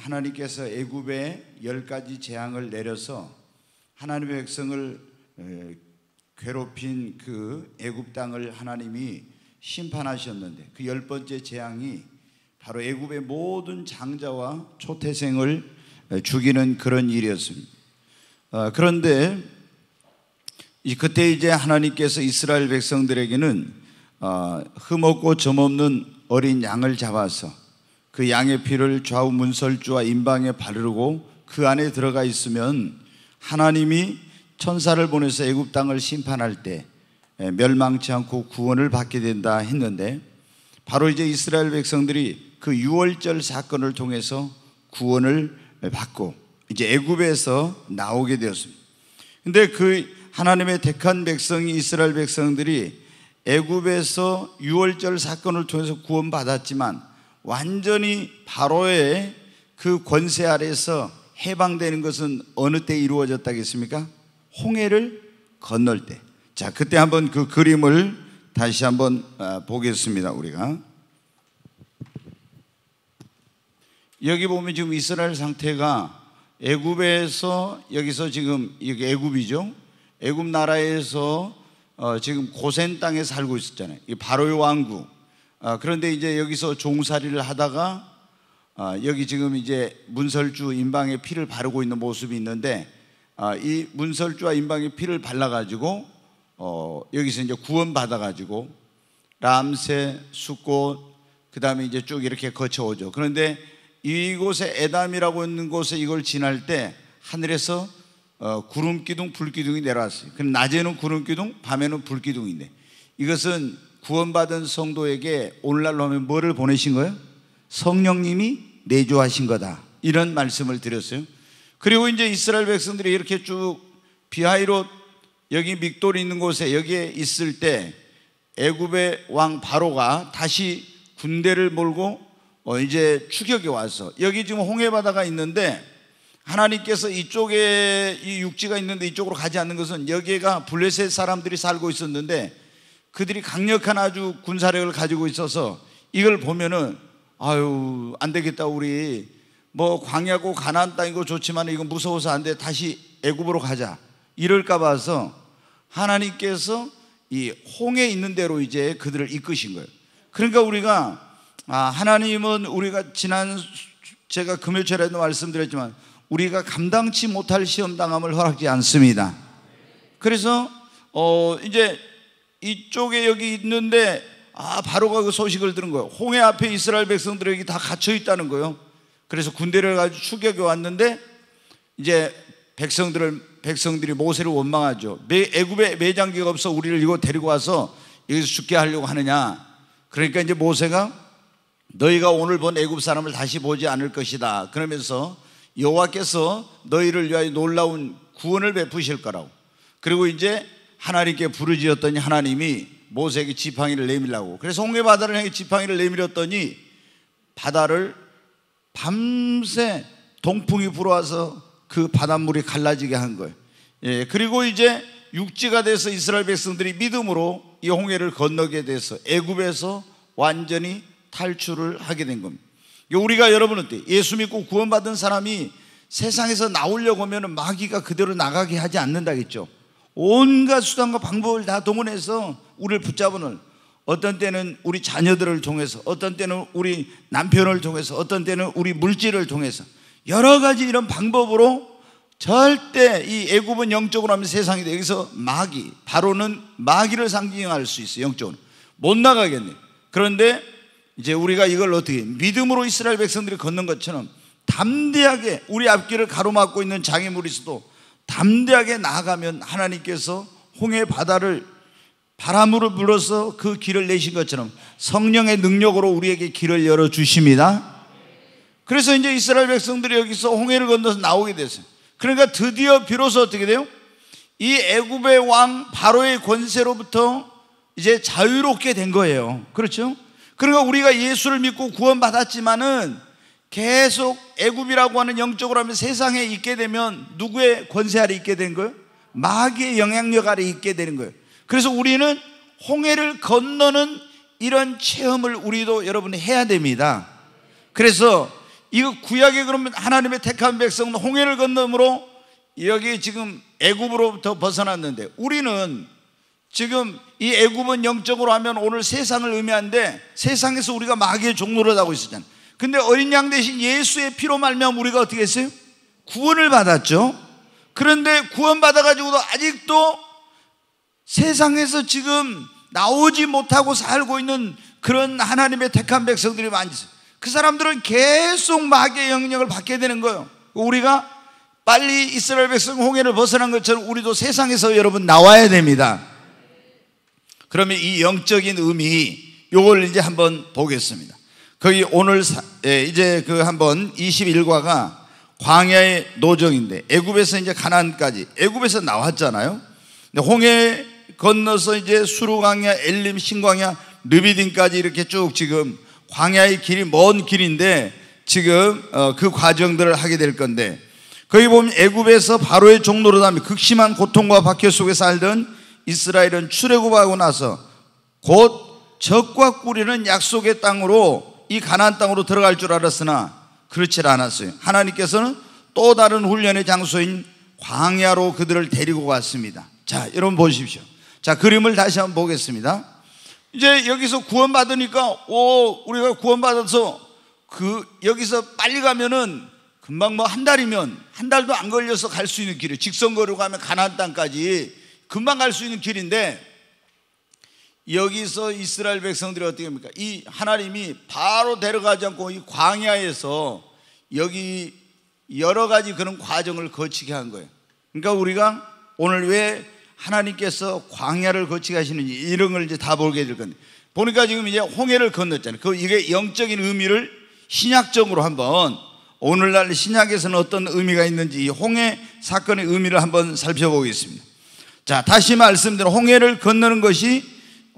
하나님께서 애굽에 열 가지 재앙을 내려서 하나님의 백성을 괴롭힌 그 애굽 땅을 하나님이 심판하셨는데 그 열 번째 재앙이 바로 애굽의 모든 장자와 초태생을 죽이는 그런 일이었습니다. 아, 그런데 그때 이제 하나님께서 이스라엘 백성들에게는 아, 흠없고 점없는 어린 양을 잡아서 그 양의 피를 좌우 문설주와 임방에 바르고 그 안에 들어가 있으면 하나님이 천사를 보내서 애굽 땅을 심판할 때 멸망치 않고 구원을 받게 된다 했는데 바로 이제 이스라엘 백성들이 그 유월절 사건을 통해서 구원을 받고 이제 애굽에서 나오게 되었습니다. 근데 그 하나님의 택한 백성이 이스라엘 백성들이 애굽에서 유월절 사건을 통해서 구원받았지만 완전히 바로의 그 권세 아래서 에 해방되는 것은 어느 때 이루어졌다겠습니까? 홍해를 건널 때. 자, 그때 한번 그 그림을 다시 한번 아, 보겠습니다, 우리가. 여기 보면 지금 이스라엘 상태가 애굽에서 여기서 지금 여기 애굽이죠. 애굽 나라에서 어, 지금 고센 땅에 살고 있었잖아요. 이 바로의 왕국. 아, 그런데 이제 여기서 종살이를 하다가 아, 여기 지금 이제 문설주 인방의 피를 바르고 있는 모습이 있는데 아, 이 문설주와 인방의 피를 발라가지고 어, 여기서 이제 구원 받아가지고 람세, 수꽃, 그 다음에 이제 쭉 이렇게 거쳐오죠. 그런데 이곳에 에담이라고 있는 곳에 이걸 지날 때 하늘에서 어, 구름 기둥, 불 기둥이 내려왔어요. 그럼 낮에는 구름 기둥, 밤에는 불 기둥인데 이것은 구원받은 성도에게 오늘날로 하면 뭐를 보내신 거예요? 성령님이 내조하신 거다. 이런 말씀을 드렸어요. 그리고 이제 이스라엘 백성들이 이렇게 쭉 비하이로 여기 믹돌이 있는 곳에 여기에 있을 때 애굽의 왕 바로가 다시 군대를 몰고 어, 이제 추격이 와서 여기 지금 홍해바다가 있는데 하나님께서 이쪽에 이 육지가 있는데 이쪽으로 가지 않는 것은 여기가 블레셋 사람들이 살고 있었는데 그들이 강력한 아주 군사력을 가지고 있어서 이걸 보면은 아유 안 되겠다 우리 뭐 광야고 가나안 땅이고 좋지만 이거 무서워서 안 돼 다시 애굽으로 가자 이럴까 봐서 하나님께서 이 홍해 있는 대로 이제 그들을 이끄신 거예요. 그러니까 우리가 아 하나님은 우리가 지난 제가 금요철에도 말씀드렸지만 우리가 감당치 못할 시험 당함을 허락지 않습니다. 그래서 어 이제 이쪽에 여기 있는데 아 바로가 그 소식을 들은 거예요. 홍해 앞에 이스라엘 백성들에게 다 갇혀 있다는 거예요. 그래서 군대를 가지고 추격해 왔는데 이제 백성들을 백성들이 모세를 원망하죠. 애굽에 매장기가 없어 우리를 이거 데리고 와서 여기서 죽게 하려고 하느냐. 그러니까 이제 모세가 너희가 오늘 본 애굽 사람을 다시 보지 않을 것이다. 그러면서 여호와께서 너희를 위하여 놀라운 구원을 베푸실 거라고. 그리고 이제 하나님께 부르짖었더니 하나님이 모세에게 지팡이를 내밀라고. 그래서 홍해 바다를 향해 지팡이를 내밀었더니 바다를 밤새 동풍이 불어와서 그 바닷물이 갈라지게 한 거예요. 예, 그리고 이제 육지가 돼서 이스라엘 백성들이 믿음으로 이 홍해를 건너게 돼서 애굽에서 완전히 탈출을 하게 된 겁니다. 우리가 여러분 어때? 예수 믿고 구원받은 사람이 세상에서 나오려고 하면 마귀가 그대로 나가게 하지 않는다겠죠. 온갖 수단과 방법을 다 동원해서 우리를 붙잡은 어떤 때는 우리 자녀들을 통해서 어떤 때는 우리 남편을 통해서 어떤 때는 우리 물질을 통해서 여러 가지 이런 방법으로 절대 이 애굽은 영적으로 하면 세상이 돼. 여기서 마귀, 바로는 마귀를 상징할 수 있어. 영적으로. 못 나가겠네. 그런데 이제 우리가 이걸 어떻게 믿음으로 이스라엘 백성들이 걷는 것처럼 담대하게 우리 앞길을 가로막고 있는 장애물이 있어도 담대하게 나아가면 하나님께서 홍해 바다를 바람으로 불어서 그 길을 내신 것처럼 성령의 능력으로 우리에게 길을 열어 주십니다. 그래서 이제 이스라엘 백성들이 여기서 홍해를 건너서 나오게 됐어요. 그러니까 드디어 비로소 어떻게 돼요? 이 애굽의 왕 바로의 권세로부터 이제 자유롭게 된 거예요. 그렇죠? 그러니까 우리가 예수를 믿고 구원받았지만은 계속 애굽이라고 하는 영적으로 하면 세상에 있게 되면 누구의 권세 아래 있게 된 거예요? 마귀의 영향력 아래 있게 되는 거예요. 그래서 우리는 홍해를 건너는 이런 체험을 우리도 여러분 해야 됩니다. 그래서 이거 구약에 그러면 하나님의 택한 백성은 홍해를 건너므로 여기 지금 애굽으로부터 벗어났는데 우리는 지금 이 애굽은 영적으로 하면 오늘 세상을 의미한데 세상에서 우리가 마귀의 종로를 하고 있었잖아요. 근데 어린 양 대신 예수의 피로 말면 우리가 어떻게 했어요? 구원을 받았죠. 그런데 구원받아 가지고도 아직도 세상에서 지금 나오지 못하고 살고 있는 그런 하나님의 택한 백성들이 많이 있어요. 그 사람들은 계속 마귀의 영역을 받게 되는 거예요. 우리가 빨리 이스라엘 백성 홍해를 벗어난 것처럼 우리도 세상에서 여러분 나와야 됩니다. 그러면 이 영적인 의미 요걸 이제 한번 보겠습니다. 거기 오늘 사, 예, 이제 그 한번 21과가 광야의 노정인데 애굽에서 이제 가난까지 애굽에서 나왔잖아요. 근데 홍해 건너서 이제 수루광야, 엘림, 신광야, 르비딘까지 이렇게 쭉 지금 광야의 길이 먼 길인데 지금 어, 그 과정들을 하게 될 건데 거기 보면 애굽에서 바로의 종로로 담이 극심한 고통과 박해 속에 살던 이스라엘은 출애굽하고 나서 곧 적과 꾸리는 약속의 땅으로 이 가나안 땅으로 들어갈 줄 알았으나 그렇지 않았어요. 하나님께서는 또 다른 훈련의 장소인 광야로 그들을 데리고 갔습니다. 자, 여러분 보십시오. 자, 그림을 다시 한번 보겠습니다. 이제 여기서 구원받으니까, 오, 우리가 구원받아서 그, 여기서 빨리 가면은 금방 뭐 한 달이면, 한 달도 안 걸려서 갈 수 있는 길이에요. 직선거리로 가면 가나안 땅까지 금방 갈 수 있는 길인데 여기서 이스라엘 백성들이 어떻게 합니까? 이 하나님이 바로 데려가지 않고 이 광야에서 여기 여러 가지 그런 과정을 거치게 한 거예요. 그러니까 우리가 오늘 왜 하나님께서 광야를 거치게 하시는지 이런 걸 이제 다 보게 될 건데 보니까 지금 이제 홍해를 건넜잖아요. 그 이게 영적인 의미를 신약적으로 한번 오늘날 신약에서는 어떤 의미가 있는지 이 홍해 사건의 의미를 한번 살펴보겠습니다. 자, 다시 말씀드린 홍해를 건너는 것이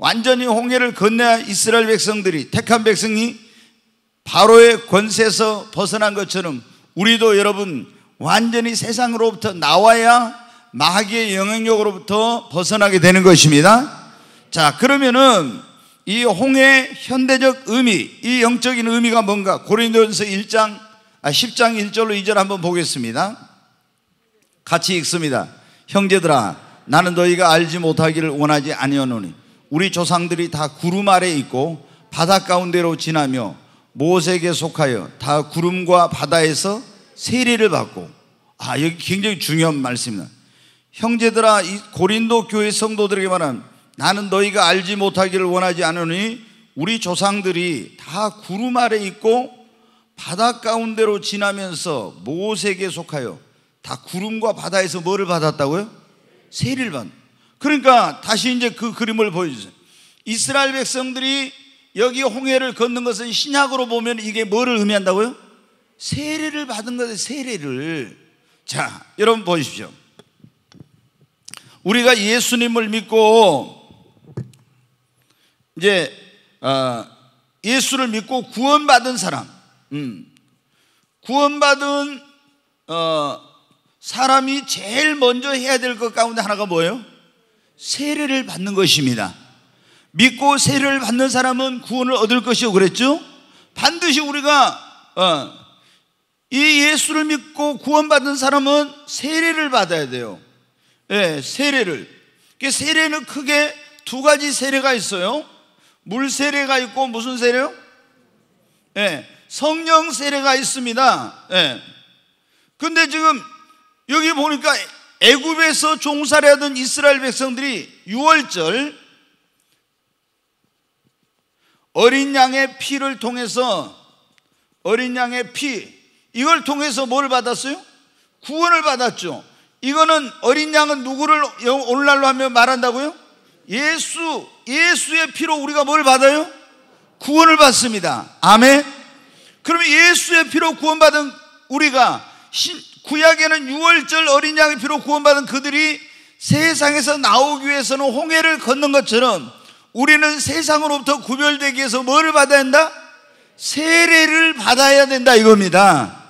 완전히 홍해를 건네한 이스라엘 백성들이 택한 백성이 바로의 권세에서 벗어난 것처럼 우리도 여러분 완전히 세상으로부터 나와야 마귀의 영향력으로부터 벗어나게 되는 것입니다. 자, 그러면은 이 홍해 현대적 의미, 이 영적인 의미가 뭔가 고린도전서 1장 아 10장 1절로 2절 한번 보겠습니다. 같이 읽습니다. 형제들아 나는 너희가 알지 못하기를 원하지 아니하노니 우리 조상들이 다 구름 아래 있고 바다 가운데로 지나며 모세에게 속하여 다 구름과 바다에서 세례를 받고 아 여기 굉장히 중요한 말씀입니다. 형제들아 고린도 교회 성도들에게 말한 나는 너희가 알지 못하기를 원하지 않으니 우리 조상들이 다 구름 아래 있고 바다 가운데로 지나면서 모세에게 속하여 다 구름과 바다에서 뭐를 받았다고요? 세례를 받. 그러니까 다시 이제 그 그림을 보여주세요. 이스라엘 백성들이 여기 홍해를 걷는 것은 신약으로 보면 이게 뭐를 의미한다고요? 세례를 받은 것의 세례를. 자, 여러분 보십시오. 우리가 예수님을 믿고 이제 어, 예수를 믿고 구원받은 사람, 음, 구원받은 어, 사람이 제일 먼저 해야 될 것 가운데 하나가 뭐예요? 세례를 받는 것입니다. 믿고 세례를 받는 사람은 구원을 얻을 것이요 그랬죠? 반드시 우리가 어, 이 예수를 믿고 구원받은 사람은 세례를 받아야 돼요. 예, 세례를. 그 세례는 크게 두 가지 세례가 있어요. 물 세례가 있고 무슨 세례요? 예, 성령 세례가 있습니다. 예. 근데 지금 여기 보니까 애굽에서 종살이 하던 이스라엘 백성들이 6월절 어린 양의 피를 통해서 어린 양의 피 이걸 통해서 뭘 받았어요? 구원을 받았죠. 이거는 어린 양은 누구를 오늘날로 하면 말한다고요? 예수 예수의 피로 우리가 뭘 받아요? 구원을 받습니다. 아멘. 그럼 예수의 피로 구원받은 우리가 신, 구약에는 유월절 어린 양이 비록 구원받은 그들이 세상에서 나오기 위해서는 홍해를 걷는 것처럼 우리는 세상으로부터 구별되기 위해서 뭐를 받아야 한다? 세례를 받아야 된다 이겁니다.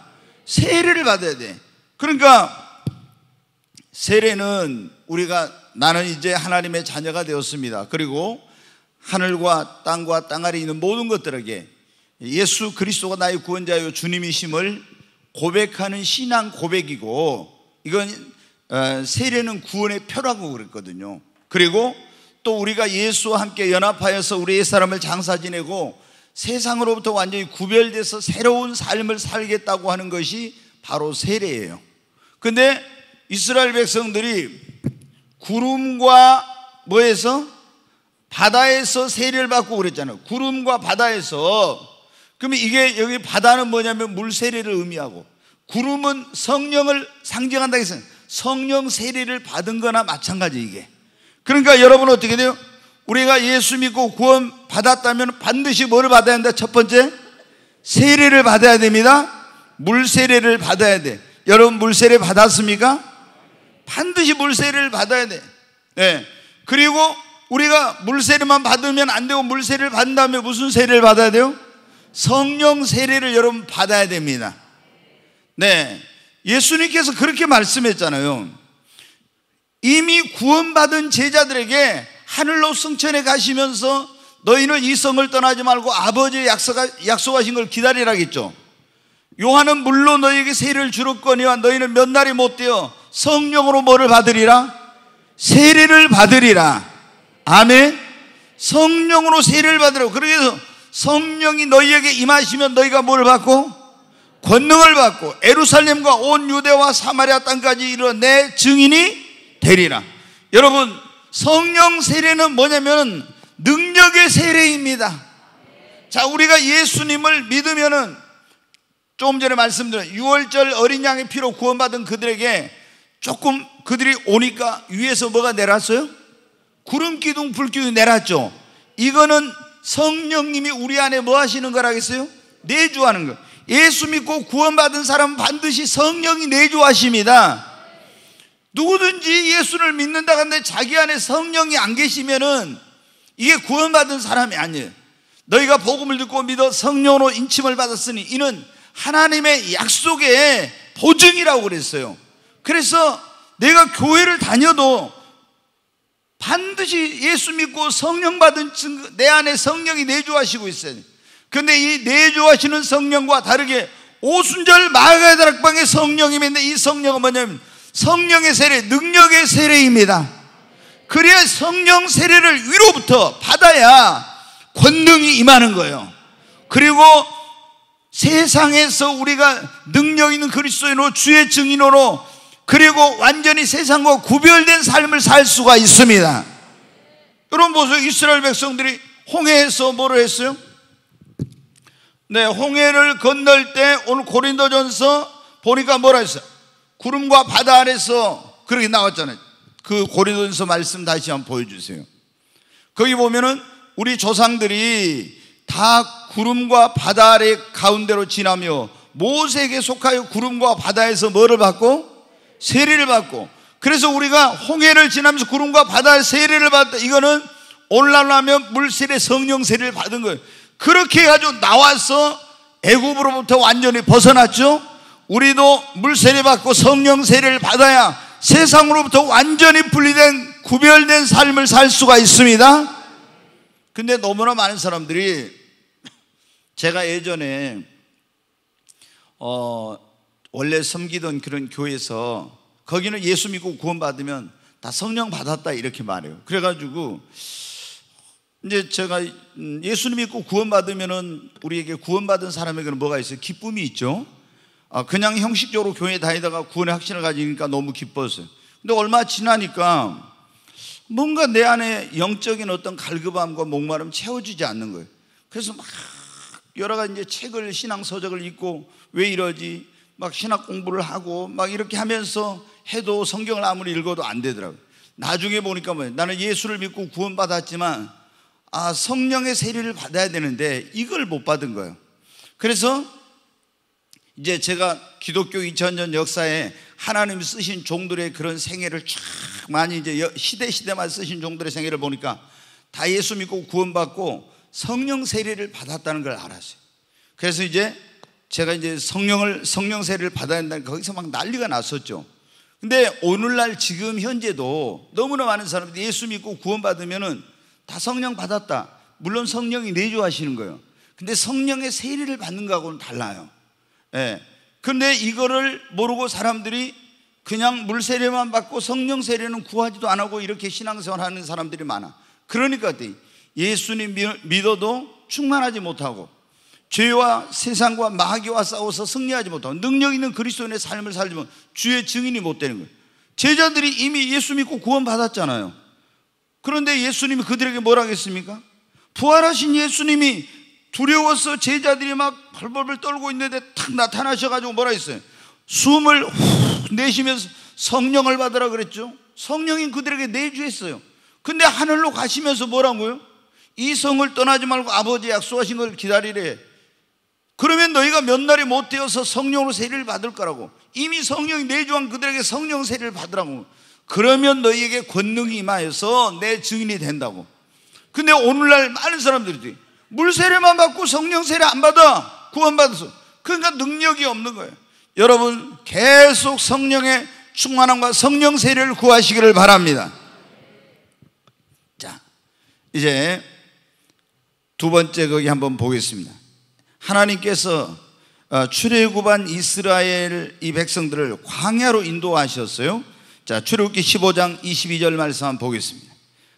세례를 받아야 돼. 그러니까 세례는 우리가 나는 이제 하나님의 자녀가 되었습니다. 그리고 하늘과 땅과 땅 아래 있는 모든 것들에게 예수 그리스도가 나의 구원자요 주님이심을 고백하는 신앙 고백이고 이건 어, 세례는 구원의 표라고 그랬거든요. 그리고 또 우리가 예수와 함께 연합하여서 우리의 사람을 장사 지내고 세상으로부터 완전히 구별돼서 새로운 삶을 살겠다고 하는 것이 바로 세례예요. 근데 이스라엘 백성들이 구름과 뭐에서 바다에서 세례를 받고 그랬잖아요. 구름과 바다에서 그러면 이게 여기 바다는 뭐냐면 물 세례를 의미하고 구름은 성령을 상징한다 해서 성령 세례를 받은 거나 마찬가지 이게. 그러니까 여러분 어떻게 돼요? 우리가 예수 믿고 구원 받았다면 반드시 뭐를 받아야 한다? 첫 번째 세례를 받아야 됩니다. 물 세례를 받아야 돼. 여러분 물 세례 받았습니까? 반드시 물 세례를 받아야 돼. 네. 그리고 우리가 물 세례만 받으면 안 되고 물 세례를 받은 다면 무슨 세례를 받아야 돼요? 성령 세례를 여러분 받아야 됩니다. 네. 예수님께서 그렇게 말씀했잖아요. 이미 구원받은 제자들에게 하늘로 승천해 가시면서 너희는 이 성을 떠나지 말고 아버지의 약속하신 걸 기다리라겠죠. 요한은 물론 너희에게 세례를 주었거니와 너희는 몇 날이 못 되어 성령으로 뭐를 받으리라? 세례를 받으리라. 아멘. 성령으로 세례를 받으라고. 그래서 그러니까 성령이 너희에게 임하시면 너희가 뭘 받고? 권능을 받고 에루살렘과 온 유대와 사마리아 땅까지 이르러 내 증인이 되리라. 여러분 성령 세례는 뭐냐면 능력의 세례입니다. 자, 우리가 예수님을 믿으면은 조금 전에 말씀드린 6월절 어린 양의 피로 구원받은 그들에게 조금 그들이 오니까 위에서 뭐가 내렸어요? 구름 기둥 불 기둥이 내렸죠. 이거는 성령님이 우리 안에 뭐 하시는 거라겠어요? 내주하는 거. 예수 믿고 구원받은 사람은 반드시 성령이 내주하십니다. 누구든지 예수를 믿는다 근데 자기 안에 성령이 안 계시면은 이게 구원받은 사람이 아니에요. 너희가 복음을 듣고 믿어 성령으로 인침을 받았으니 이는 하나님의 약속의 보증이라고 그랬어요. 그래서 내가 교회를 다녀도 반드시 예수 믿고 성령 받은 증거, 내 안에 성령이 내주하시고 있어야 돼. 근데 이 내주하시는 성령과 다르게 오순절 마가다락방의 성령이면데 이 성령은 뭐냐면 성령의 세례, 능력의 세례입니다. 그래야 성령 세례를 위로부터 받아야 권능이 임하는 거예요. 그리고 세상에서 우리가 능력 있는 그리스도인으로 주의 증인으로 그리고 완전히 세상과 구별된 삶을 살 수가 있습니다. 여러분 보세요. 이스라엘 백성들이 홍해에서 뭐를 했어요? 네, 홍해를 건널 때 오늘 고린도전서 보니까 뭐라 했어요? 구름과 바다 아래서 그렇게 나왔잖아요. 그 고린도전서 말씀 다시 한번 보여주세요. 거기 보면은 우리 조상들이 다 구름과 바다 아래 가운데로 지나며 모세에게 속하여 구름과 바다에서 뭐를 받고 세례를 받고 그래서 우리가 홍해를 지나면서 구름과 바다 세례를 받다 이거는 올라가면 물 세례 성령 세례를 받은 거예요. 그렇게 해가지고 나와서 애굽으로부터 완전히 벗어났죠. 우리도 물 세례 받고 성령 세례를 받아야 세상으로부터 완전히 분리된 구별된 삶을 살 수가 있습니다. 근데 너무나 많은 사람들이 제가 예전에 어 원래 섬기던 그런 교회에서 거기는 예수 믿고 구원받으면 다 성령 받았다 이렇게 말해요. 그래가지고 이제 제가 예수님 믿고 구원받으면은 우리에게 구원받은 사람에게는 뭐가 있어요? 기쁨이 있죠. 아 그냥 형식적으로 교회 다니다가 구원의 확신을 가지니까 너무 기뻤어요. 근데 얼마 지나니까 뭔가 내 안에 영적인 어떤 갈급함과 목마름 채워지지 않는 거예요. 그래서 막 여러 가지 이제 책을 신앙 서적을 읽고 왜 이러지 막 신학 공부를 하고 막 이렇게 하면서 해도 성경을 아무리 읽어도 안 되더라고요. 나중에 보니까 뭐 나는 예수를 믿고 구원받았지만 아, 성령의 세례를 받아야 되는데 이걸 못 받은 거예요. 그래서 이제 제가 기독교 2000년 역사에 하나님 쓰신 종들의 그런 생애를 쫙 많이 이제 시대 시대만 쓰신 종들의 생애를 보니까 다 예수 믿고 구원받고 성령 세례를 받았다는 걸 알았어요. 그래서 이제 제가 이제 성령을 성령 세를 례 받아야 한다는 거기서 막 난리가 났었죠. 근데 오늘날 지금 현재도 너무나 많은 사람들이 예수 믿고 구원받으면은 다 성령 받았다. 물론 성령이 내주하시는 거예요. 근데 성령의 세례를 받는 거하고는 달라요. 예. 근데 이거를 모르고 사람들이 그냥 물 세례만 받고 성령 세례는 구하지도 안 하고 이렇게 신앙생활 하는 사람들이 많아. 그러니까 예수님 믿어도 충만하지 못하고 죄와 세상과 마귀와 싸워서 승리하지 못하고 능력 있는 그리스도인의 삶을 살지 면 주의 증인이 못 되는 거예요. 제자들이 이미 예수 믿고 구원 받았잖아요. 그런데 예수님이 그들에게 뭐 하겠습니까? 부활하신 예수님이 두려워서 제자들이 막 벌벌벌 떨고 있는데 탁 나타나셔가지고 뭐라 했어요? 숨을 후 내쉬면서 성령을 받으라 그랬죠. 성령인 그들에게 내주했어요. 근데 하늘로 가시면서 뭐라고요? 이 성을 떠나지 말고 아버지 약속하신 걸 기다리래. 그러면 너희가 몇 날이 못 되어서 성령으로 세례를 받을 거라고. 이미 성령이 내주한 그들에게 성령 세례를 받으라고. 그러면 너희에게 권능이 임하여서 내 증인이 된다고. 근데 오늘날 많은 사람들이 물세례만 받고 성령 세례 안 받아. 구원받아서. 그러니까 능력이 없는 거예요. 여러분 계속 성령의 충만함과 성령 세례를 구하시기를 바랍니다. 자, 이제 두 번째 거기 한번 보겠습니다. 하나님께서 어, 출애굽한 이스라엘 이 백성들을 광야로 인도하셨어요. 자, 출애굽기 15장 22절 말씀 한번 보겠습니다.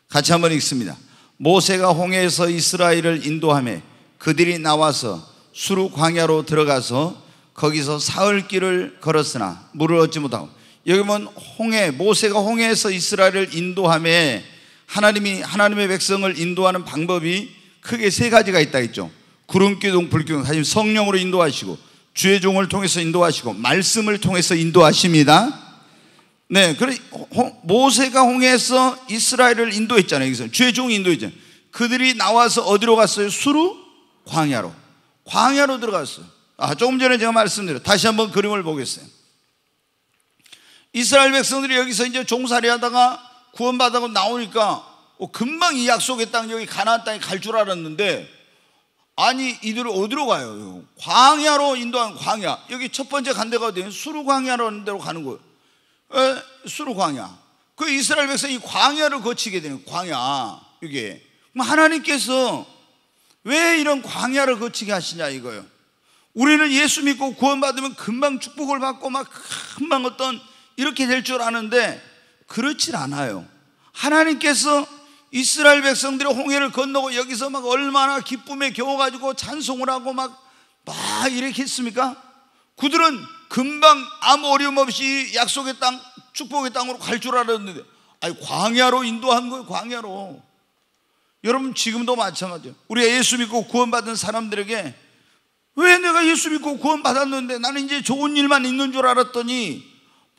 같이 한번 읽습니다. 모세가 홍해에서 이스라엘을 인도함에 그들이 나와서 수루 광야로 들어가서 거기서 사흘 길을 걸었으나 물을 얻지 못하고 여기 보면 홍해 모세가 홍해에서 이스라엘을 인도함에 하나님이 하나님의 백성을 인도하는 방법이 크게 세 가지가 있다 했죠. 구름기둥, 불기둥, 하나님 성령으로 인도하시고 주의 종을 통해서 인도하시고 말씀을 통해서 인도하십니다. 네, 그래 모세가 홍해에서 이스라엘을 인도했잖아요. 그기서 주의 종이 인도했잖아요. 그들이 나와서 어디로 갔어요? 수루 광야로. 광야로 들어갔어요. 아, 조금 전에 제가 말씀드렸 다시 한번 그림을 보겠어요. 이스라엘 백성들이 여기서 이제 종살이 하다가 구원받아고 나오니까 어, 금방 이 약속의 땅 여기 가나안 땅에 갈 줄 알았는데 아니 이들 을 어디로 가요? 광야로 인도한 광야. 여기 첫 번째 간 데가 어디예요? 수루 광야라는 데로 가는 거예요. 에, 수루 광야. 그 이스라엘 백성이 광야를 거치게 되는 광야. 이게 하나님께서 왜 이런 광야를 거치게 하시냐 이거예요. 우리는 예수 믿고 구원받으면 금방 축복을 받고 막 금방 어떤 이렇게 될 줄 아는데 그렇진 않아요. 하나님께서 이스라엘 백성들이 홍해를 건너고 여기서 막 얼마나 기쁨에 겨워가지고 찬송을 하고 막, 막 이렇게 했습니까? 그들은 금방 아무 어려움 없이 약속의 땅, 축복의 땅으로 갈 줄 알았는데, 아니, 광야로 인도한 거예요, 광야로. 여러분, 지금도 마찬가지예요. 우리가 예수 믿고 구원받은 사람들에게 왜 내가 예수 믿고 구원받았는데 나는 이제 좋은 일만 있는 줄 알았더니,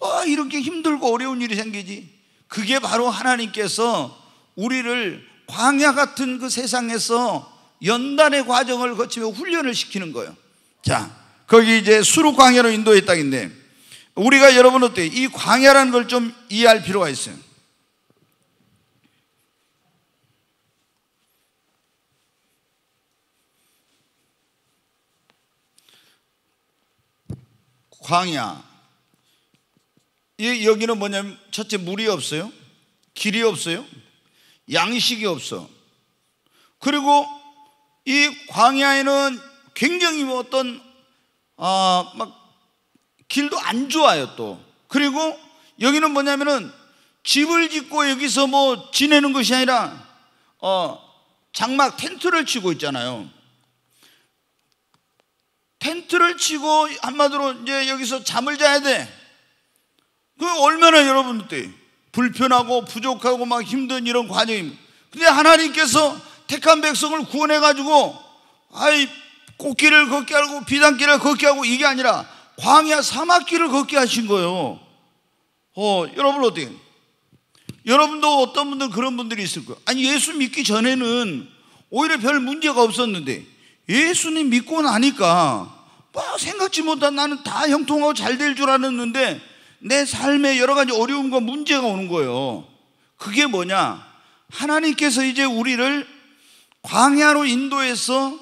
아, 이렇게 힘들고 어려운 일이 생기지. 그게 바로 하나님께서 우리를 광야 같은 그 세상에서 연단의 과정을 거치며 훈련을 시키는 거예요. 자, 거기 이제 수룩 광야로 인도의 땅인데 우리가 여러분 어때요? 이 광야라는 걸 좀 이해할 필요가 있어요. 광야. 여기는 뭐냐면 첫째 물이 없어요. 길이 없어요. 양식이 없어. 그리고 이 광야에는 굉장히 뭐 어떤 아막 길도 안 좋아요 또. 그리고 여기는 뭐냐면은 집을 짓고 여기서 뭐 지내는 것이 아니라 어 장막 텐트를 치고 있잖아요. 텐트를 치고 한마디로 이제 여기서 잠을 자야 돼. 그 얼마나 여러분들 불편하고 부족하고 막 힘든 이런 과정입니다 근데 하나님께서 택한 백성을 구원해 가지고 아이 꽃길을 걷게 하고 비단길을 걷게 하고 이게 아니라 광야 사막길을 걷게 하신 거예요. 어, 여러분 어떻게? 여러분도 어떤 분들 그런 분들이 있을 거예요. 아니 예수 믿기 전에는 오히려 별 문제가 없었는데 예수님 믿고 나니까 막 생각지 못한 나는 다 형통하고 잘 될 줄 알았는데 내 삶에 여러 가지 어려움과 문제가 오는 거예요. 그게 뭐냐? 하나님께서 이제 우리를 광야로 인도해서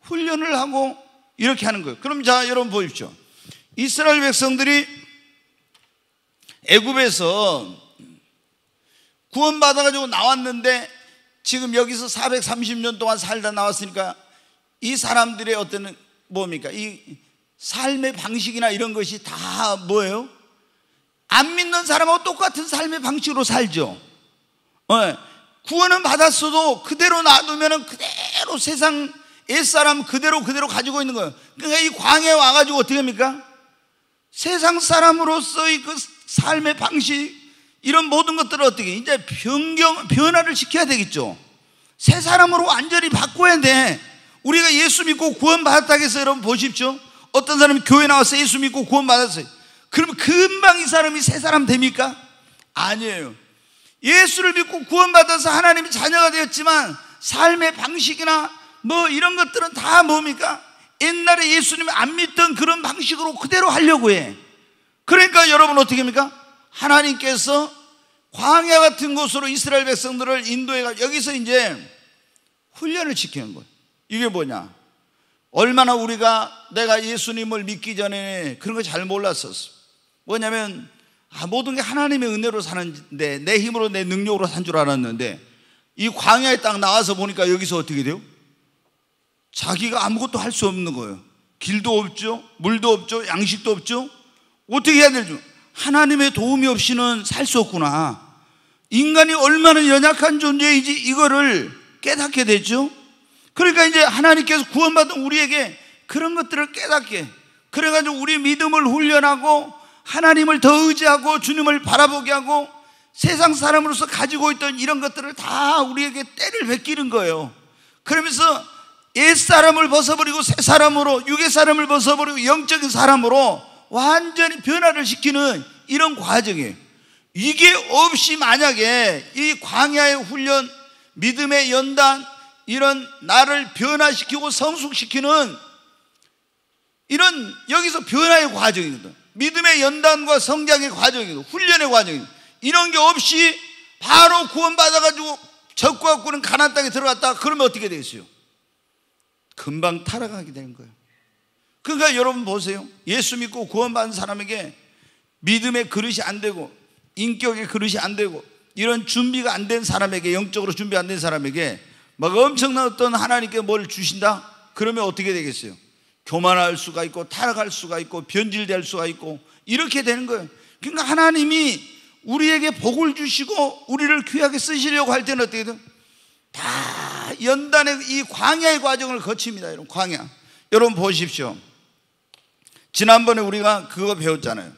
훈련을 하고 이렇게 하는 거예요. 그럼 자, 여러분 보십시오. 이스라엘 백성들이 애굽에서 구원받아 가지고 나왔는데 지금 여기서 430년 동안 살다 나왔으니까 이 사람들의 어떤 뭡니까? 이 삶의 방식이나 이런 것이 다 뭐예요? 안 믿는 사람하고 똑같은 삶의 방식으로 살죠. 어, 구원은 받았어도 그대로 놔두면 그대로 세상 옛사람 그대로 그대로 가지고 있는 거예요. 그러니까 이 광해 와가지고 어떻게 합니까? 세상 사람으로서의 그 삶의 방식, 이런 모든 것들을 어떻게, 이제 변경, 변화를 시켜야 되겠죠. 새 사람으로 완전히 바꿔야 돼. 우리가 예수 믿고 구원받았다고 해서 여러분 보십시오. 어떤 사람이 교회 나와서 예수 믿고 구원받았어요. 그러면 금방 이 사람이 새 사람 됩니까? 아니에요. 예수를 믿고 구원받아서 하나님의 자녀가 되었지만 삶의 방식이나 뭐 이런 것들은 다 뭡니까? 옛날에 예수님안 믿던 그런 방식으로 그대로 하려고 해. 그러니까 여러분 어떻게 합니까? 하나님께서 광야 같은 곳으로 이스라엘 백성들을 인도해가 여기서 이제 훈련을 시키는 거예요. 이게 뭐냐? 얼마나 우리가 내가 예수님을 믿기 전에 그런 거 잘 몰랐었어. 뭐냐면 아, 모든 게 하나님의 은혜로 사는데 내 힘으로 내 능력으로 산 줄 알았는데 이 광야에 딱 나와서 보니까 여기서 어떻게 돼요? 자기가 아무것도 할 수 없는 거예요. 길도 없죠, 물도 없죠, 양식도 없죠. 어떻게 해야 될지 하나님의 도움이 없이는 살 수 없구나. 인간이 얼마나 연약한 존재인지 이거를 깨닫게 되죠. 그러니까 이제 하나님께서 구원받은 우리에게 그런 것들을 깨닫게. 그래가지고 우리 믿음을 훈련하고 하나님을 더 의지하고 주님을 바라보게 하고 세상 사람으로서 가지고 있던 이런 것들을 다 우리에게 때를 베끼는 거예요. 그러면서 옛 사람을 벗어버리고 새 사람으로 육의 사람을 벗어버리고 영적인 사람으로 완전히 변화를 시키는 이런 과정이에요. 이게 없이 만약에 이 광야의 훈련, 믿음의 연단 이런 나를 변화시키고 성숙시키는 이런 여기서 변화의 과정이거든. 믿음의 연단과 성장의 과정이고 훈련의 과정이고 이런 게 없이 바로 구원받아가지고 적과 꾸는 가난 땅에 들어갔다 그러면 어떻게 되겠어요? 금방 타락하게 되는 거예요 그러니까 여러분 보세요 예수 믿고 구원받은 사람에게 믿음의 그릇이 안 되고 인격의 그릇이 안 되고 이런 준비가 안 된 사람에게 영적으로 준비 안 된 사람에게 막 엄청난 어떤 하나님께 뭘 주신다? 그러면 어떻게 되겠어요? 교만할 수가 있고 타락할 수가 있고 변질될 수가 있고 이렇게 되는 거예요. 그러니까 하나님이 우리에게 복을 주시고 우리를 귀하게 쓰시려고 할 때는 어떻게 돼요? 다 연단의 이 광야의 과정을 거칩니다. 여러분 광야. 여러분 보십시오. 지난번에 우리가 그거 배웠잖아요.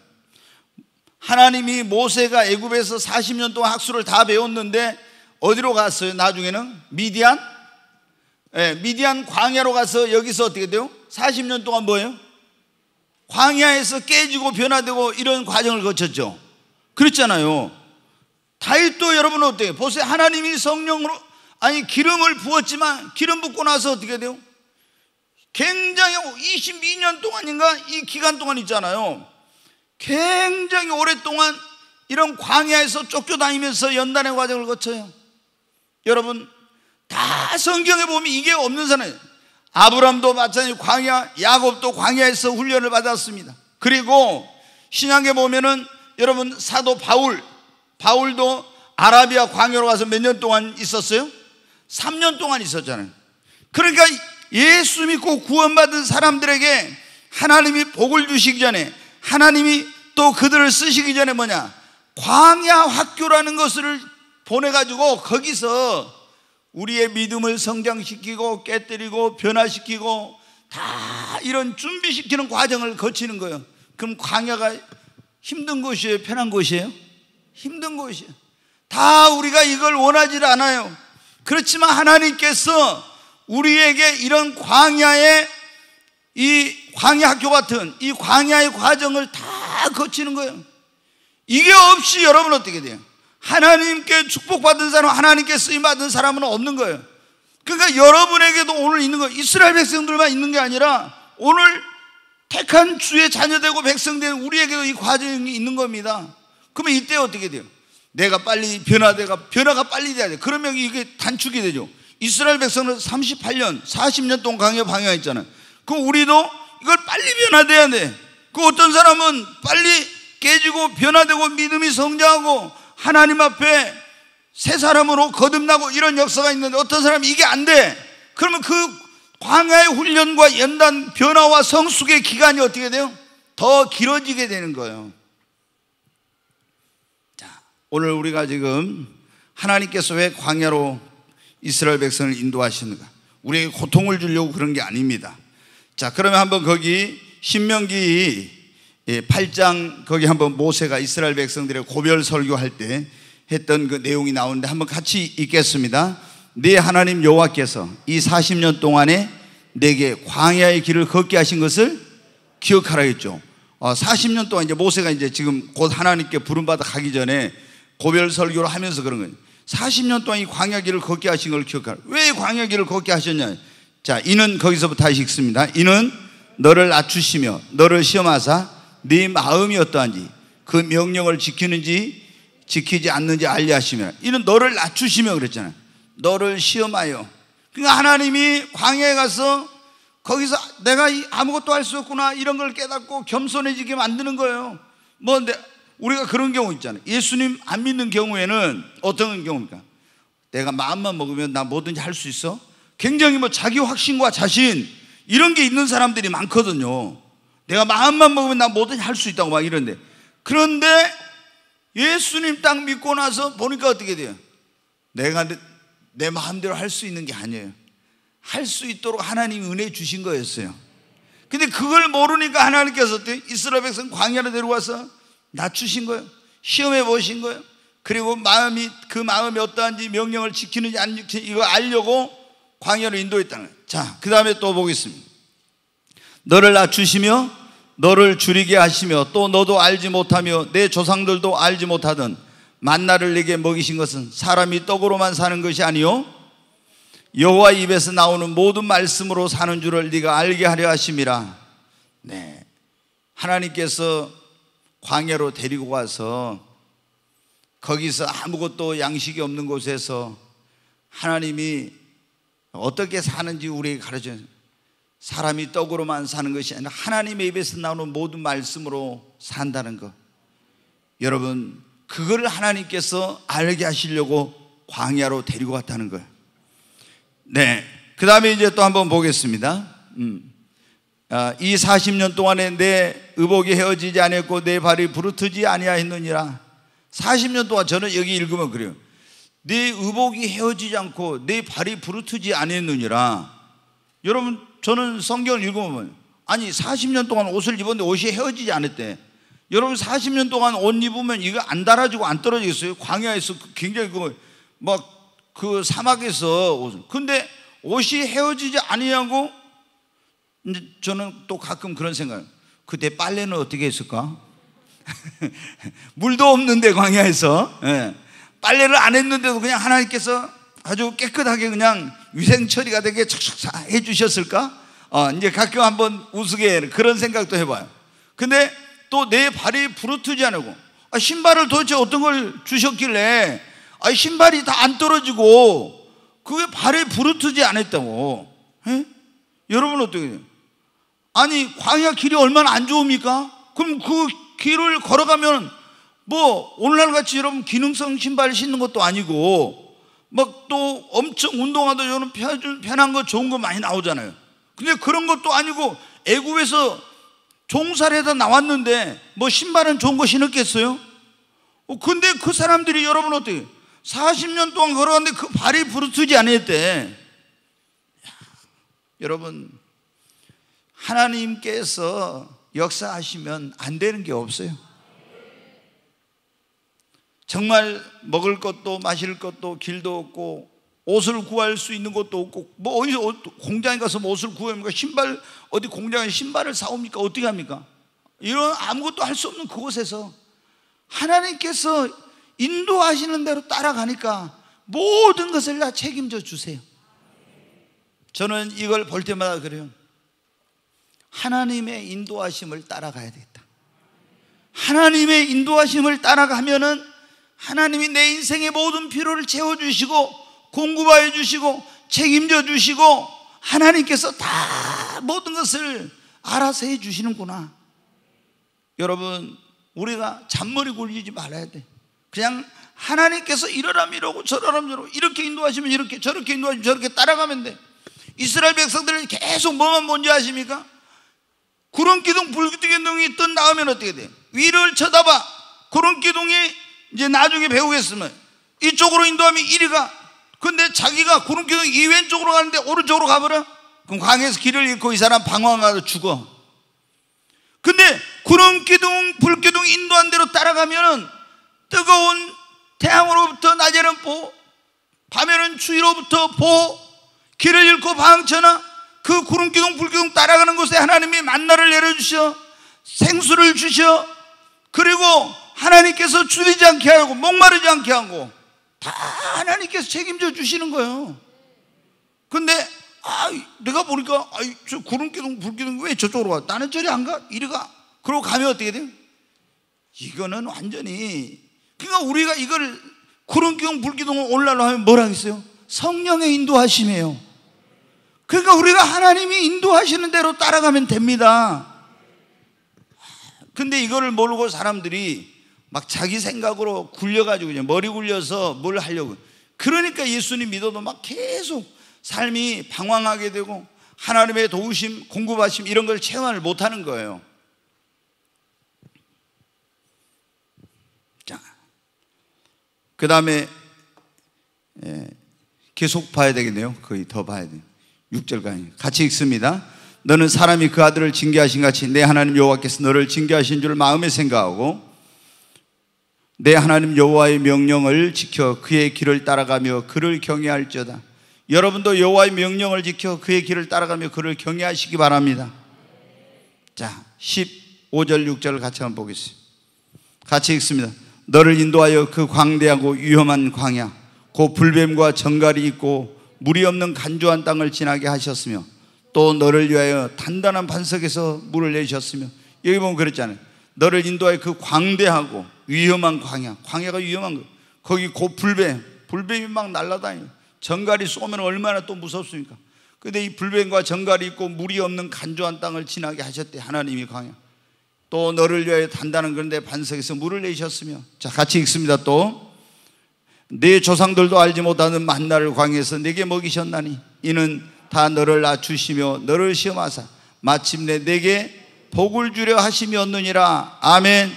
하나님이 모세가 애굽에서 40년 동안 학수를 다 배웠는데 어디로 갔어요? 나중에는 미디안 예, 미디안 광야로 가서 여기서 어떻게 돼요? 40년 동안 뭐예요? 광야에서 깨지고 변화되고 이런 과정을 거쳤죠. 그렇잖아요. 다윗도 여러분 어때요? 보세요. 하나님이 성령으로 아니 기름을 부었지만 기름 붓고 나서 어떻게 돼요? 굉장히 22년 동안인가 이 기간 동안 있잖아요. 굉장히 오랫동안 이런 광야에서 쫓겨다니면서 연단의 과정을 거쳐요. 여러분 다 성경에 보면 이게 없는 사람이에요. 아브람도 마찬가지 광야, 야곱도 광야에서 훈련을 받았습니다. 그리고 신약에 보면은 여러분 사도 바울, 바울도 아라비아 광야로 가서 몇 년 동안 있었어요? 3년 동안 있었잖아요. 그러니까 예수 믿고 구원받은 사람들에게 하나님이 복을 주시기 전에 하나님이 또 그들을 쓰시기 전에 뭐냐? 광야 학교라는 것을 보내가지고 거기서 우리의 믿음을 성장시키고 깨뜨리고 변화시키고 다 이런 준비시키는 과정을 거치는 거예요. 그럼 광야가 힘든 곳이에요? 편한 곳이에요? 힘든 곳이에요. 다 우리가 이걸 원하지 않아요. 그렇지만 하나님께서 우리에게 이런 광야의 이 광야 학교 같은 이 광야의 과정을 다 거치는 거예요. 이게 없이 여러분 어떻게 돼요? 하나님께 축복받은 사람, 하나님께 쓰임받은 사람은 없는 거예요. 그러니까 여러분에게도 오늘 있는 거, 이스라엘 백성들만 있는 게 아니라 오늘 택한 주의 자녀되고 백성된 우리에게도 이 과정이 있는 겁니다. 그러면 이때 어떻게 돼요? 내가 빨리 변화돼가 변화가 빨리 돼야 돼. 그러면 이게 단축이 되죠. 이스라엘 백성은 38년, 40년 동안 강요 방해했잖아요. 그 우리도 이걸 빨리 변화돼야 돼. 그 어떤 사람은 빨리 깨지고 변화되고 믿음이 성장하고 하나님 앞에 새 사람으로 거듭나고 이런 역사가 있는데 어떤 사람이 이게 안 돼. 그러면 그 광야의 훈련과 연단 변화와 성숙의 기간이 어떻게 돼요? 더 길어지게 되는 거예요. 자, 오늘 우리가 지금 하나님께서 왜 광야로 이스라엘 백성을 인도하시는가? 우리에게 고통을 주려고 그런 게 아닙니다. 자, 그러면 한번 거기 신명기 8장 예, 거기 한번 모세가 이스라엘 백성들의 고별 설교할 때 했던 그 내용이 나오는데 한번 같이 읽겠습니다. 네 하나님 여호와께서 이 40년 동안에 내게 광야의 길을 걷게 하신 것을 기억하라 했죠. 40년 아, 동안 이제 모세가 이제 지금 곧 하나님께 부름받아 가기 전에 고별 설교를 하면서 그런 거예요. 40년 동안 이 광야 길을 걷게 하신 걸 기억하라. 왜 광야 길을 걷게 하셨냐? 자, 이는 거기서부터 다시 읽습니다. 이는 너를 낮추시며 너를 시험하사 네 마음이 어떠한지 그 명령을 지키는지 지키지 않는지 알려 하시면 이는 너를 낮추시며 그랬잖아요. 너를 시험하여. 그러니까 하나님이 광야에 가서 거기서 내가 아무것도 할 수 없구나 이런 걸 깨닫고 겸손해지게 만드는 거예요. 뭐 우리가 그런 경우 있잖아요. 예수님 안 믿는 경우에는 어떤 경우입니까? 내가 마음만 먹으면 나 뭐든지 할 수 있어. 굉장히 뭐 자기 확신과 자신 이런 게 있는 사람들이 많거든요. 내가 마음만 먹으면 나 뭐든지 할 수 있다고 막 이런데. 그런데 예수님 딱 믿고 나서 보니까 어떻게 돼요? 내가 내, 내 마음대로 할 수 있는 게 아니에요. 할 수 있도록 하나님이 은혜 주신 거였어요. 근데 그걸 모르니까 하나님께서 이스라엘 백성 광야로 데려와서 낮추신 거예요. 시험해 보신 거예요. 그리고 마음이 그 마음이 어떠한지 명령을 지키는지 안 지키는지 이거 알려고 광야로 인도했다는 거예요. 자, 그 다음에 또 보겠습니다. 너를 낮추시며 너를 줄이게 하시며 또 너도 알지 못하며 내 조상들도 알지 못하던 만나를 내게 먹이신 것은 사람이 떡으로만 사는 것이 아니요 여호와 입에서 나오는 모든 말씀으로 사는 줄을 네가 알게 하려 하심이라. 네. 하나님께서 광야로 데리고 가서 거기서 아무것도 양식이 없는 곳에서 하나님이 어떻게 사는지 우리에게 가르쳐 사람이 떡으로만 사는 것이 아니라 하나님의 입에서 나오는 모든 말씀으로 산다는 것. 여러분, 그걸 하나님께서 알게 하시려고 광야로 데리고 갔다는 거 네. 그 다음에 이제 또 한번 보겠습니다. 음. 아, 이 40년 동안에 내 의복이 헤어지지 아니고내 발이 부르트지 아니하였느니라. 40년 동안 저는 여기 읽으면 그래요. 내 네 의복이 헤어지지 않고 내 발이 부르트지 아니했느니라. 여러분 저는 성경을 읽어보면 아니 40년 동안 옷을 입었는데 옷이 헤어지지 않았대. 여러분 40년 동안 옷 입으면 이거 안 달아지고 안 떨어지겠어요? 광야에서 굉장히 그 막 그 사막에서 옷. 근데 옷이 헤어지지 아니냐고 이제 저는 또 가끔 그런 생각. 그때 빨래는 어떻게 했을까? 물도 없는데 광야에서 예. 빨래를 안 했는데도 그냥 하나님께서 아주 깨끗하게 그냥 위생 처리가 되게 척척 해 주셨을까? 어, 이제 가끔 한번 우스개 그런 생각도 해봐요. 근데 또 내 발이 부르트지 않고 아, 신발을 도대체 어떤 걸 주셨길래 아, 신발이 다 안 떨어지고 그게 발에 부르트지 않았다고. 에? 예? 여러분 어떻게 돼요? 아니 광야 길이 얼마나 안 좋습니까? 그럼 그 길을 걸어가면 뭐 오늘날 같이 여러분 기능성 신발 신는 것도 아니고 막또 엄청 운동하다 요런 편한 거 좋은 거 많이 나오잖아요. 근데 그런 것도 아니고 애굽에서 종살에다 나왔는데 뭐 신발은 좋은 거 신었겠어요? 어, 근데 그 사람들이 여러분 어떻게 40년 동안 걸어왔는데그 발이 부르트지 않았대. 야, 여러분 하나님께서 역사하시면 안 되는 게 없어요. 정말 먹을 것도 마실 것도 길도 없고 옷을 구할 수 있는 것도 없고 뭐 어디서 공장에 가서 뭐 옷을 구합니까? 신발 어디 공장에 신발을 사옵니까? 어떻게 합니까? 이런 아무것도 할 수 없는 그곳에서 하나님께서 인도하시는 대로 따라가니까 모든 것을 다 책임져 주세요. 저는 이걸 볼 때마다 그래요. 하나님의 인도하심을 따라가야 되겠다. 하나님의 인도하심을 따라가면은 하나님이 내 인생의 모든 피로를 채워주시고 공급하여 주시고 책임져 주시고 하나님께서 다 모든 것을 알아서 해 주시는구나. 여러분, 우리가 잔머리 굴리지 말아야 돼. 그냥 하나님께서 이러라면 이러고 저러라면 저러고 이렇게 인도하시면 이렇게 저렇게 인도하시면 저렇게 따라가면 돼. 이스라엘 백성들은 계속 뭐만 뭔지 아십니까? 구름 기둥, 불 기둥이 있던 다음에는 어떻게 돼? 위를 쳐다봐. 구름 기둥이 이제 나중에 배우겠으면 이쪽으로 인도하면 이리가 근데 자기가 구름기둥 이왼쪽으로 가는데 오른쪽으로 가버려? 그럼 강에서 길을 잃고 이 사람 방황하다 죽어. 근데 구름기둥, 불기둥 인도한 대로 따라가면은 뜨거운 태양으로부터 낮에는 보, 밤에는 추위로부터 보, 길을 잃고 방황쳐하그 구름기둥, 불기둥 따라가는 곳에 하나님이 만나를 내려주셔, 생수를 주셔, 그리고 하나님께서 줄이지 않게 하고 목마르지 않게 하고 다 하나님께서 책임져 주시는 거예요. 근데 아, 내가 보니까 아, 저 구름 기둥, 불 기둥 왜 저쪽으로 가? 나는 저리 안 가? 이리 가? 그러고 가면 어떻게 돼요? 이거는 완전히 그러니까 우리가 이걸 구름 기둥, 불 기둥을 올라라 하면 뭐라 하겠어요? 성령의 인도하심이에요. 그러니까 우리가 하나님이 인도하시는 대로 따라가면 됩니다. 근데 이거를 모르고 사람들이 막 자기 생각으로 굴려가지고 그냥 머리 굴려서 뭘 하려고. 그러니까 예수님 믿어도 막 계속 삶이 방황하게 되고 하나님의 도우심, 공급하심 이런 걸 체험을 못하는 거예요. 자, 그 다음에 예, 계속 봐야 되겠네요. 거의 더 봐야 돼요. 6절까지 같이 읽습니다. 너는 사람이 그 아들을 징계하신 같이 내 하나님 여호와께서 너를 징계하신 줄 마음에 생각하고 내 하나님 여호와의 명령을 지켜 그의 길을 따라가며 그를 경외할지어다. 여러분도 여호와의 명령을 지켜 그의 길을 따라가며 그를 경외하시기 바랍니다. 자, 15절 6절을 같이 한번 보겠습니다. 같이 읽습니다. 너를 인도하여 그 광대하고 위험한 광야 곧 불뱀과 정갈이 있고 물이 없는 간조한 땅을 지나게 하셨으며 또 너를 위하여 단단한 반석에서 물을 내셨으며 여기 보면 그랬잖아요. 너를 인도하여 그 광대하고 위험한 광야 광야가 위험한 거 거기 곧 불배 불뱀이 막 날아다녀 정갈이 쏘면 얼마나 또 무섭습니까 근데 이 불뱀과 정갈이 있고 물이 없는 간조한 땅을 지나게 하셨대 하나님이 광야 또 너를 위하여 단단한 그런데 반석에서 물을 내셨으며 자 같이 읽습니다 또 내 조상들도 알지 못하는 만나를 광에서 내게 먹이셨나니 이는 다 너를 낮추시며 너를 시험하사 마침내 내게 복을 주려 하심이었느니라. 아멘.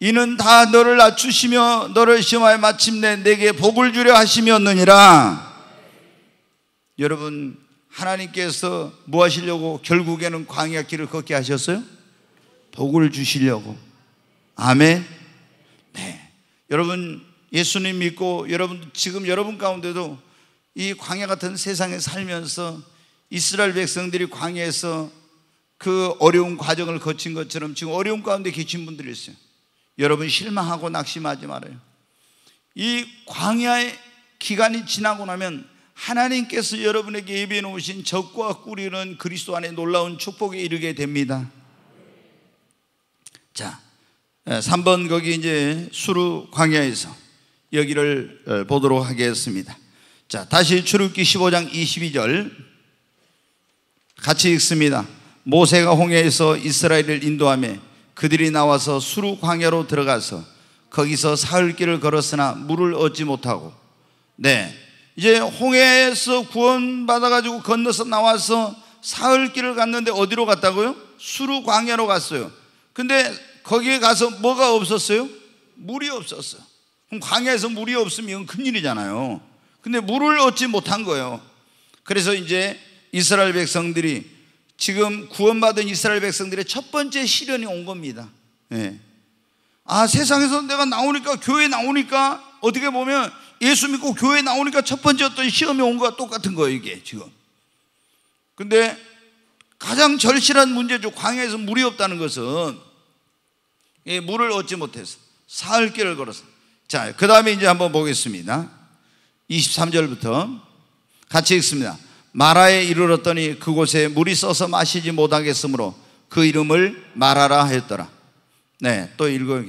이는 다 너를 낮추시며 너를 시하여 마침내 내게 복을 주려 하심이었느니라. 여러분 하나님께서 뭐 하시려고 결국에는 광야 길을 걷게 하셨어요? 복을 주시려고. 아멘. 네. 여러분 예수님 믿고 여러분 지금 여러분 가운데도 이 광야 같은 세상에 살면서 이스라엘 백성들이 광야에서 그 어려운 과정을 거친 것처럼 지금 어려운 가운데 계신 분들이 있어요. 여러분 실망하고 낙심하지 말아요. 이 광야의 기간이 지나고 나면 하나님께서 여러분에게 예비해 놓으신 적과 꿀이는 그리스도 안에 놀라운 축복에 이르게 됩니다. 자, 3번 거기 이제 수루 광야에서 여기를 보도록 하겠습니다. 자, 다시 출굽기 15장 22절 같이 읽습니다. 모세가 홍해에서 이스라엘을 인도하며 그들이 나와서 수루 광야로 들어가서 거기서 사흘 길을 걸었으나 물을 얻지 못하고 네 이제 홍해에서 구원받아 가지고 건너서 나와서 사흘 길을 갔는데 어디로 갔다고요? 수루 광야로 갔어요. 근데 거기에 가서 뭐가 없었어요? 물이 없었어. 그럼 광야에서 물이 없으면 큰일이잖아요. 근데 물을 얻지 못한 거예요. 그래서 이제 이스라엘 백성들이 지금 구원받은 이스라엘 백성들의 첫 번째 시련이 온 겁니다. 네. 아, 세상에서 내가 나오니까, 교회 나오니까, 어떻게 보면 예수 믿고 교회 나오니까 첫 번째 어떤 시험이 온 거와 똑같은 거예요, 이게 지금. 근데 가장 절실한 문제죠. 광야에서 물이 없다는 것은 예, 물을 얻지 못해서 사흘 길을 걸어서. 자, 그 다음에 이제 한번 보겠습니다. 23절부터 같이 읽습니다. 마라에 이르렀더니 그곳에 물이 써서 마시지 못하겠으므로 그 이름을 마라라 했더라. 네, 또읽어야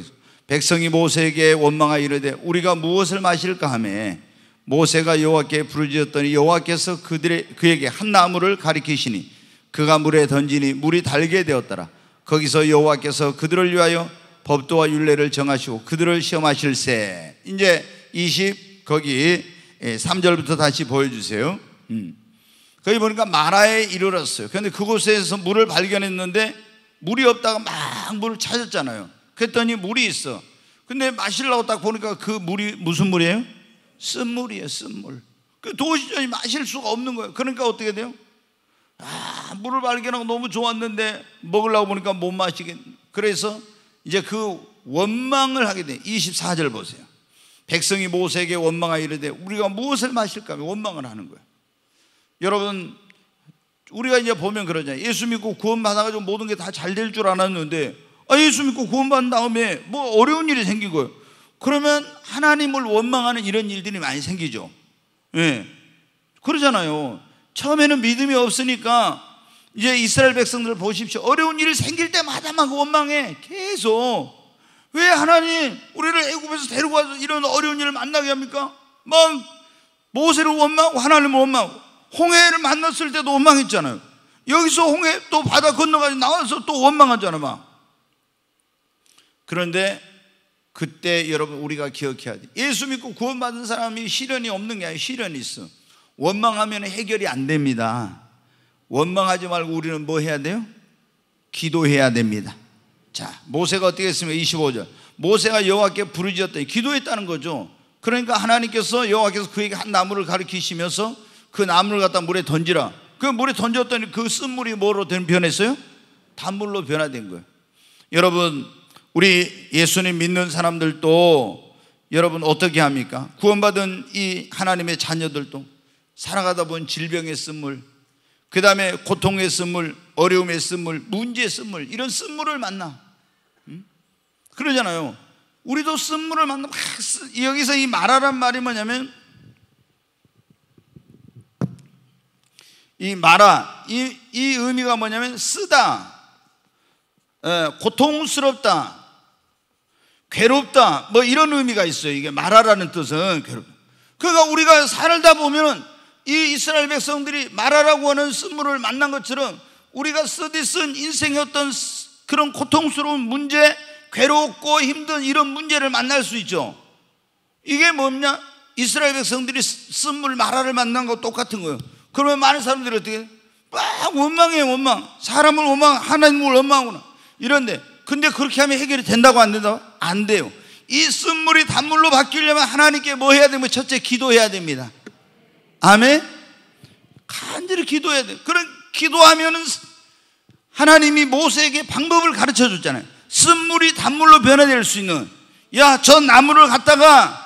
백성이 모세에게 원망하여 이르되 우리가 무엇을 마실까 하매 모세가 여호와께 부르짖었더니 여호와께서 그들의 그에게 한 나무를 가리키시니 그가 물에 던지니 물이 달게 되었더라. 거기서 여호와께서 그들을 위하여 법도와 윤례를 정하시고 그들을 시험하실세. 이제 20 거기 3절부터 예, 다시 보여주세요. 음. 거기 보니까 마라에 이르렀어요. 그런데 그곳에서 물을 발견했는데 물이 없다가 막 물을 찾았잖아요. 그랬더니 물이 있어. 근데 마시려고 딱 보니까 그 물이 무슨 물이에요? 쓴물이에요, 쓴물. 그 도시전이 마실 수가 없는 거예요. 그러니까 어떻게 돼요? 아, 물을 발견하고 너무 좋았는데 먹으려고 보니까 못 마시겠. 네 그래서 이제 그 원망을 하게 돼. 24절 보세요. 백성이 모세에게 원망하 이르되 우리가 무엇을 마실까 원망을 하는 거예요. 여러분 우리가 이제 보면 그러냐 예수 믿고 구원받아가지고 모든 게 다 잘 될 줄 알았는데 아, 예수 믿고 구원받은 다음에 뭐 어려운 일이 생긴 거예요 그러면 하나님을 원망하는 이런 일들이 많이 생기죠 예. 그러잖아요 처음에는 믿음이 없으니까 이제 이스라엘 백성들을 보십시오 어려운 일이 생길 때마다 막 원망해 계속 왜 하나님 우리를 애굽에서 데리고 와서 이런 어려운 일을 만나게 합니까? 막 모세를 원망하고 하나님을 원망하고 홍해를 만났을 때도 원망했잖아요. 여기서 홍해 또 바다 건너가지 나와서 또 원망하잖아 막. 그런데 그때 여러분 우리가 기억해야 돼. 예수 믿고 구원받은 사람이 시련이 없는 게아니에요 시련이 있어. 원망하면 해결이 안 됩니다. 원망하지 말고 우리는 뭐 해야 돼요? 기도해야 됩니다. 자, 모세가 어떻게 했습니까? 25절. 모세가 여호와께 부르짖었더니 기도했다는 거죠. 그러니까 하나님께서 여호와께서 그에게 한 나무를 가리키시면서 그 나무를 갖다 물에 던지라. 그 물에 던졌더니 그 쓴물이 뭐로 변했어요? 단물로 변화된 거예요. 여러분, 우리 예수님 믿는 사람들도 여러분 어떻게 합니까? 구원받은 이 하나님의 자녀들도 살아가다 본 질병의 쓴물, 그 다음에 고통의 쓴물, 어려움의 쓴물, 문제의 쓴물, 이런 쓴물을 만나. 음? 그러잖아요. 우리도 쓴물을 만나. 막 쓰, 여기서 이 말하란 말이 뭐냐면 이 마라 이, 이 의미가 뭐냐면 쓰다 에, 고통스럽다 괴롭다 뭐 이런 의미가 있어요 이게 마라라는 뜻은 괴롭다 그러니까 우리가 살다 보면이 이스라엘 백성들이 마라라고 하는 쓴물을 만난 것처럼 우리가 쓰디 쓴 인생의 어떤 그런 고통스러운 문제 괴롭고 힘든 이런 문제를 만날 수 있죠 이게 뭐냐 이스라엘 백성들이 쓴물 마라를 만난 거 똑같은 거예요 그러면 많은 사람들이 어떻게 막 원망해 원망 사람을 원망 하나님을 원망하구나 이런데 근데 그렇게 하면 해결이 된다고 안 된다고? 안 돼요 이 쓴물이 단물로 바뀌려면 하나님께 뭐 해야 되면 첫째 기도해야 됩니다 아멘? 간절히 기도해야 돼요 그런 기도하면은 하나님이 모세에게 방법을 가르쳐 줬잖아요 쓴물이 단물로 변화될 수 있는 야 저 나무를 갖다가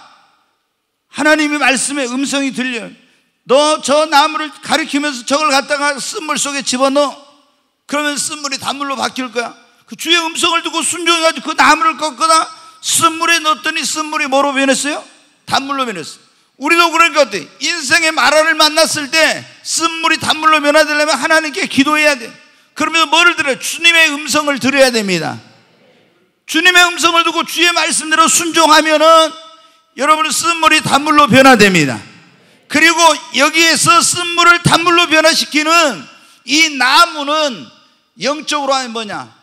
하나님이 말씀에 음성이 들려요 너저 나무를 가리키면서 저걸 갖다가 쓴물 속에 집어넣어. 그러면 쓴물이 단물로 바뀔 거야. 그 주의 음성을 듣고 순종해가지고 그 나무를 꺾거나 쓴물에 넣었더니 쓴물이 뭐로 변했어요? 단물로 변했어. 우리도 그런 것 같아. 인생의 마라를 만났을 때 쓴물이 단물로 변화되려면 하나님께 기도해야 돼. 그러면 뭐를 들어요? 주님의 음성을 들어야 됩니다. 주님의 음성을 듣고 주의 말씀대로 순종하면은 여러분의 쓴물이 단물로 변화됩니다. 그리고 여기에서 쓴물을 단물로 변화시키는 이 나무는 영적으로 하면 뭐냐?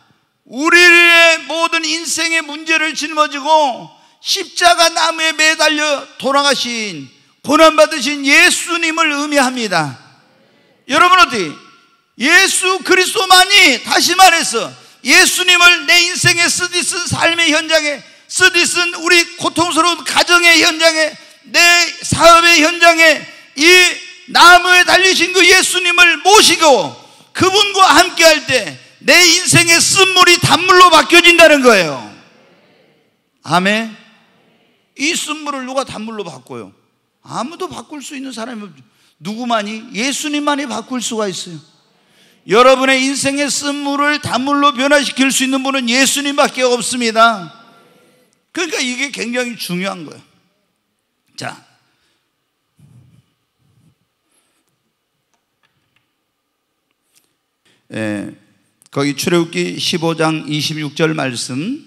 우리의 모든 인생의 문제를 짊어지고 십자가 나무에 매달려 돌아가신 고난받으신 예수님을 의미합니다. 여러분 어디? 예수 그리스도만이 다시 말해서 예수님을 내 인생의 쓰디쓴 삶의 현장에 쓰디쓴 우리 고통스러운 가정의 현장에 내 사업의 현장에 이 나무에 달리신 그 예수님을 모시고 그분과 함께 할 때 내 인생의 쓴물이 단물로 바뀌어진다는 거예요. 아멘. 이 쓴물을 누가 단물로 바꿔요? 아무도 바꿀 수 있는 사람이 없죠. 누구만이? 예수님만이 바꿀 수가 있어요. 여러분의 인생의 쓴물을 단물로 변화시킬 수 있는 분은 예수님밖에 없습니다. 그러니까 이게 굉장히 중요한 거예요. 자, 예, 거기 출애굽기 15장 26절 말씀.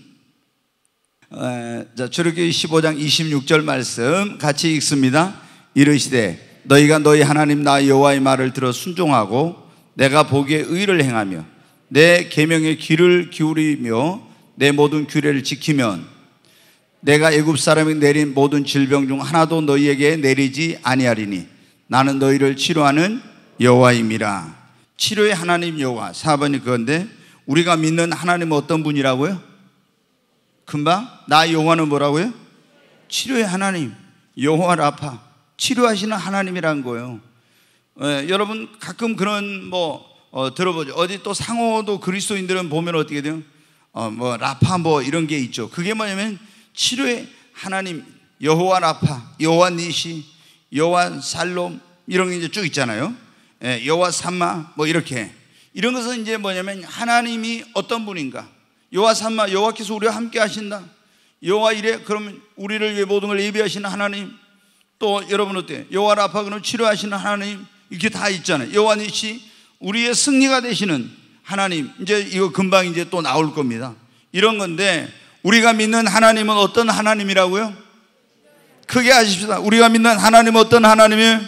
에, 예, 자, 출애굽기 15장 26절 말씀 같이 읽습니다. 이르시되 너희가 너희 하나님 나 여호와의 말을 들어 순종하고 내가 보기에 의를 행하며 내 계명의 귀를 기울이며 내 모든 규례를 지키면 내가 애굽 사람이 내린 모든 질병 중 하나도 너희에게 내리지 아니하리니 나는 너희를 치료하는 여호와입니다. 치료의 하나님 여호와 4번이 그건데 우리가 믿는 하나님 어떤 분이라고요? 금방 나 여호와는 뭐라고요? 치료의 하나님 여호와 라파 치료하시는 하나님이란 거예요. 예, 여러분 가끔 그런 뭐 어, 들어보죠. 어디 또 상호도 그리스도인들은 보면 어떻게 돼요? 어, 뭐 라파 뭐 이런 게 있죠. 그게 뭐냐면 치료의 하나님 여호와 라파, 여호와 니시, 여호와 살롬 이런 게 이제 쭉 있잖아요. 예, 여호와 삼마 뭐 이렇게 이런 것은 이제 뭐냐면 하나님이 어떤 분인가? 여호와 삼마 여호와께서 우리와 함께 하신다. 여호와 이래 그러면 우리를 위해 모든 걸 예비하시는 하나님 또 여러분 어때? 여호와 라파 그는 치료하시는 하나님 이렇게 다 있잖아요. 여호와 니시 우리의 승리가 되시는 하나님 이제 이거 금방 이제 또 나올 겁니다. 이런 건데 우리가 믿는 하나님은 어떤 하나님이라고요? 크게 하십시다. 우리가 믿는 하나님은 어떤 하나님이에요?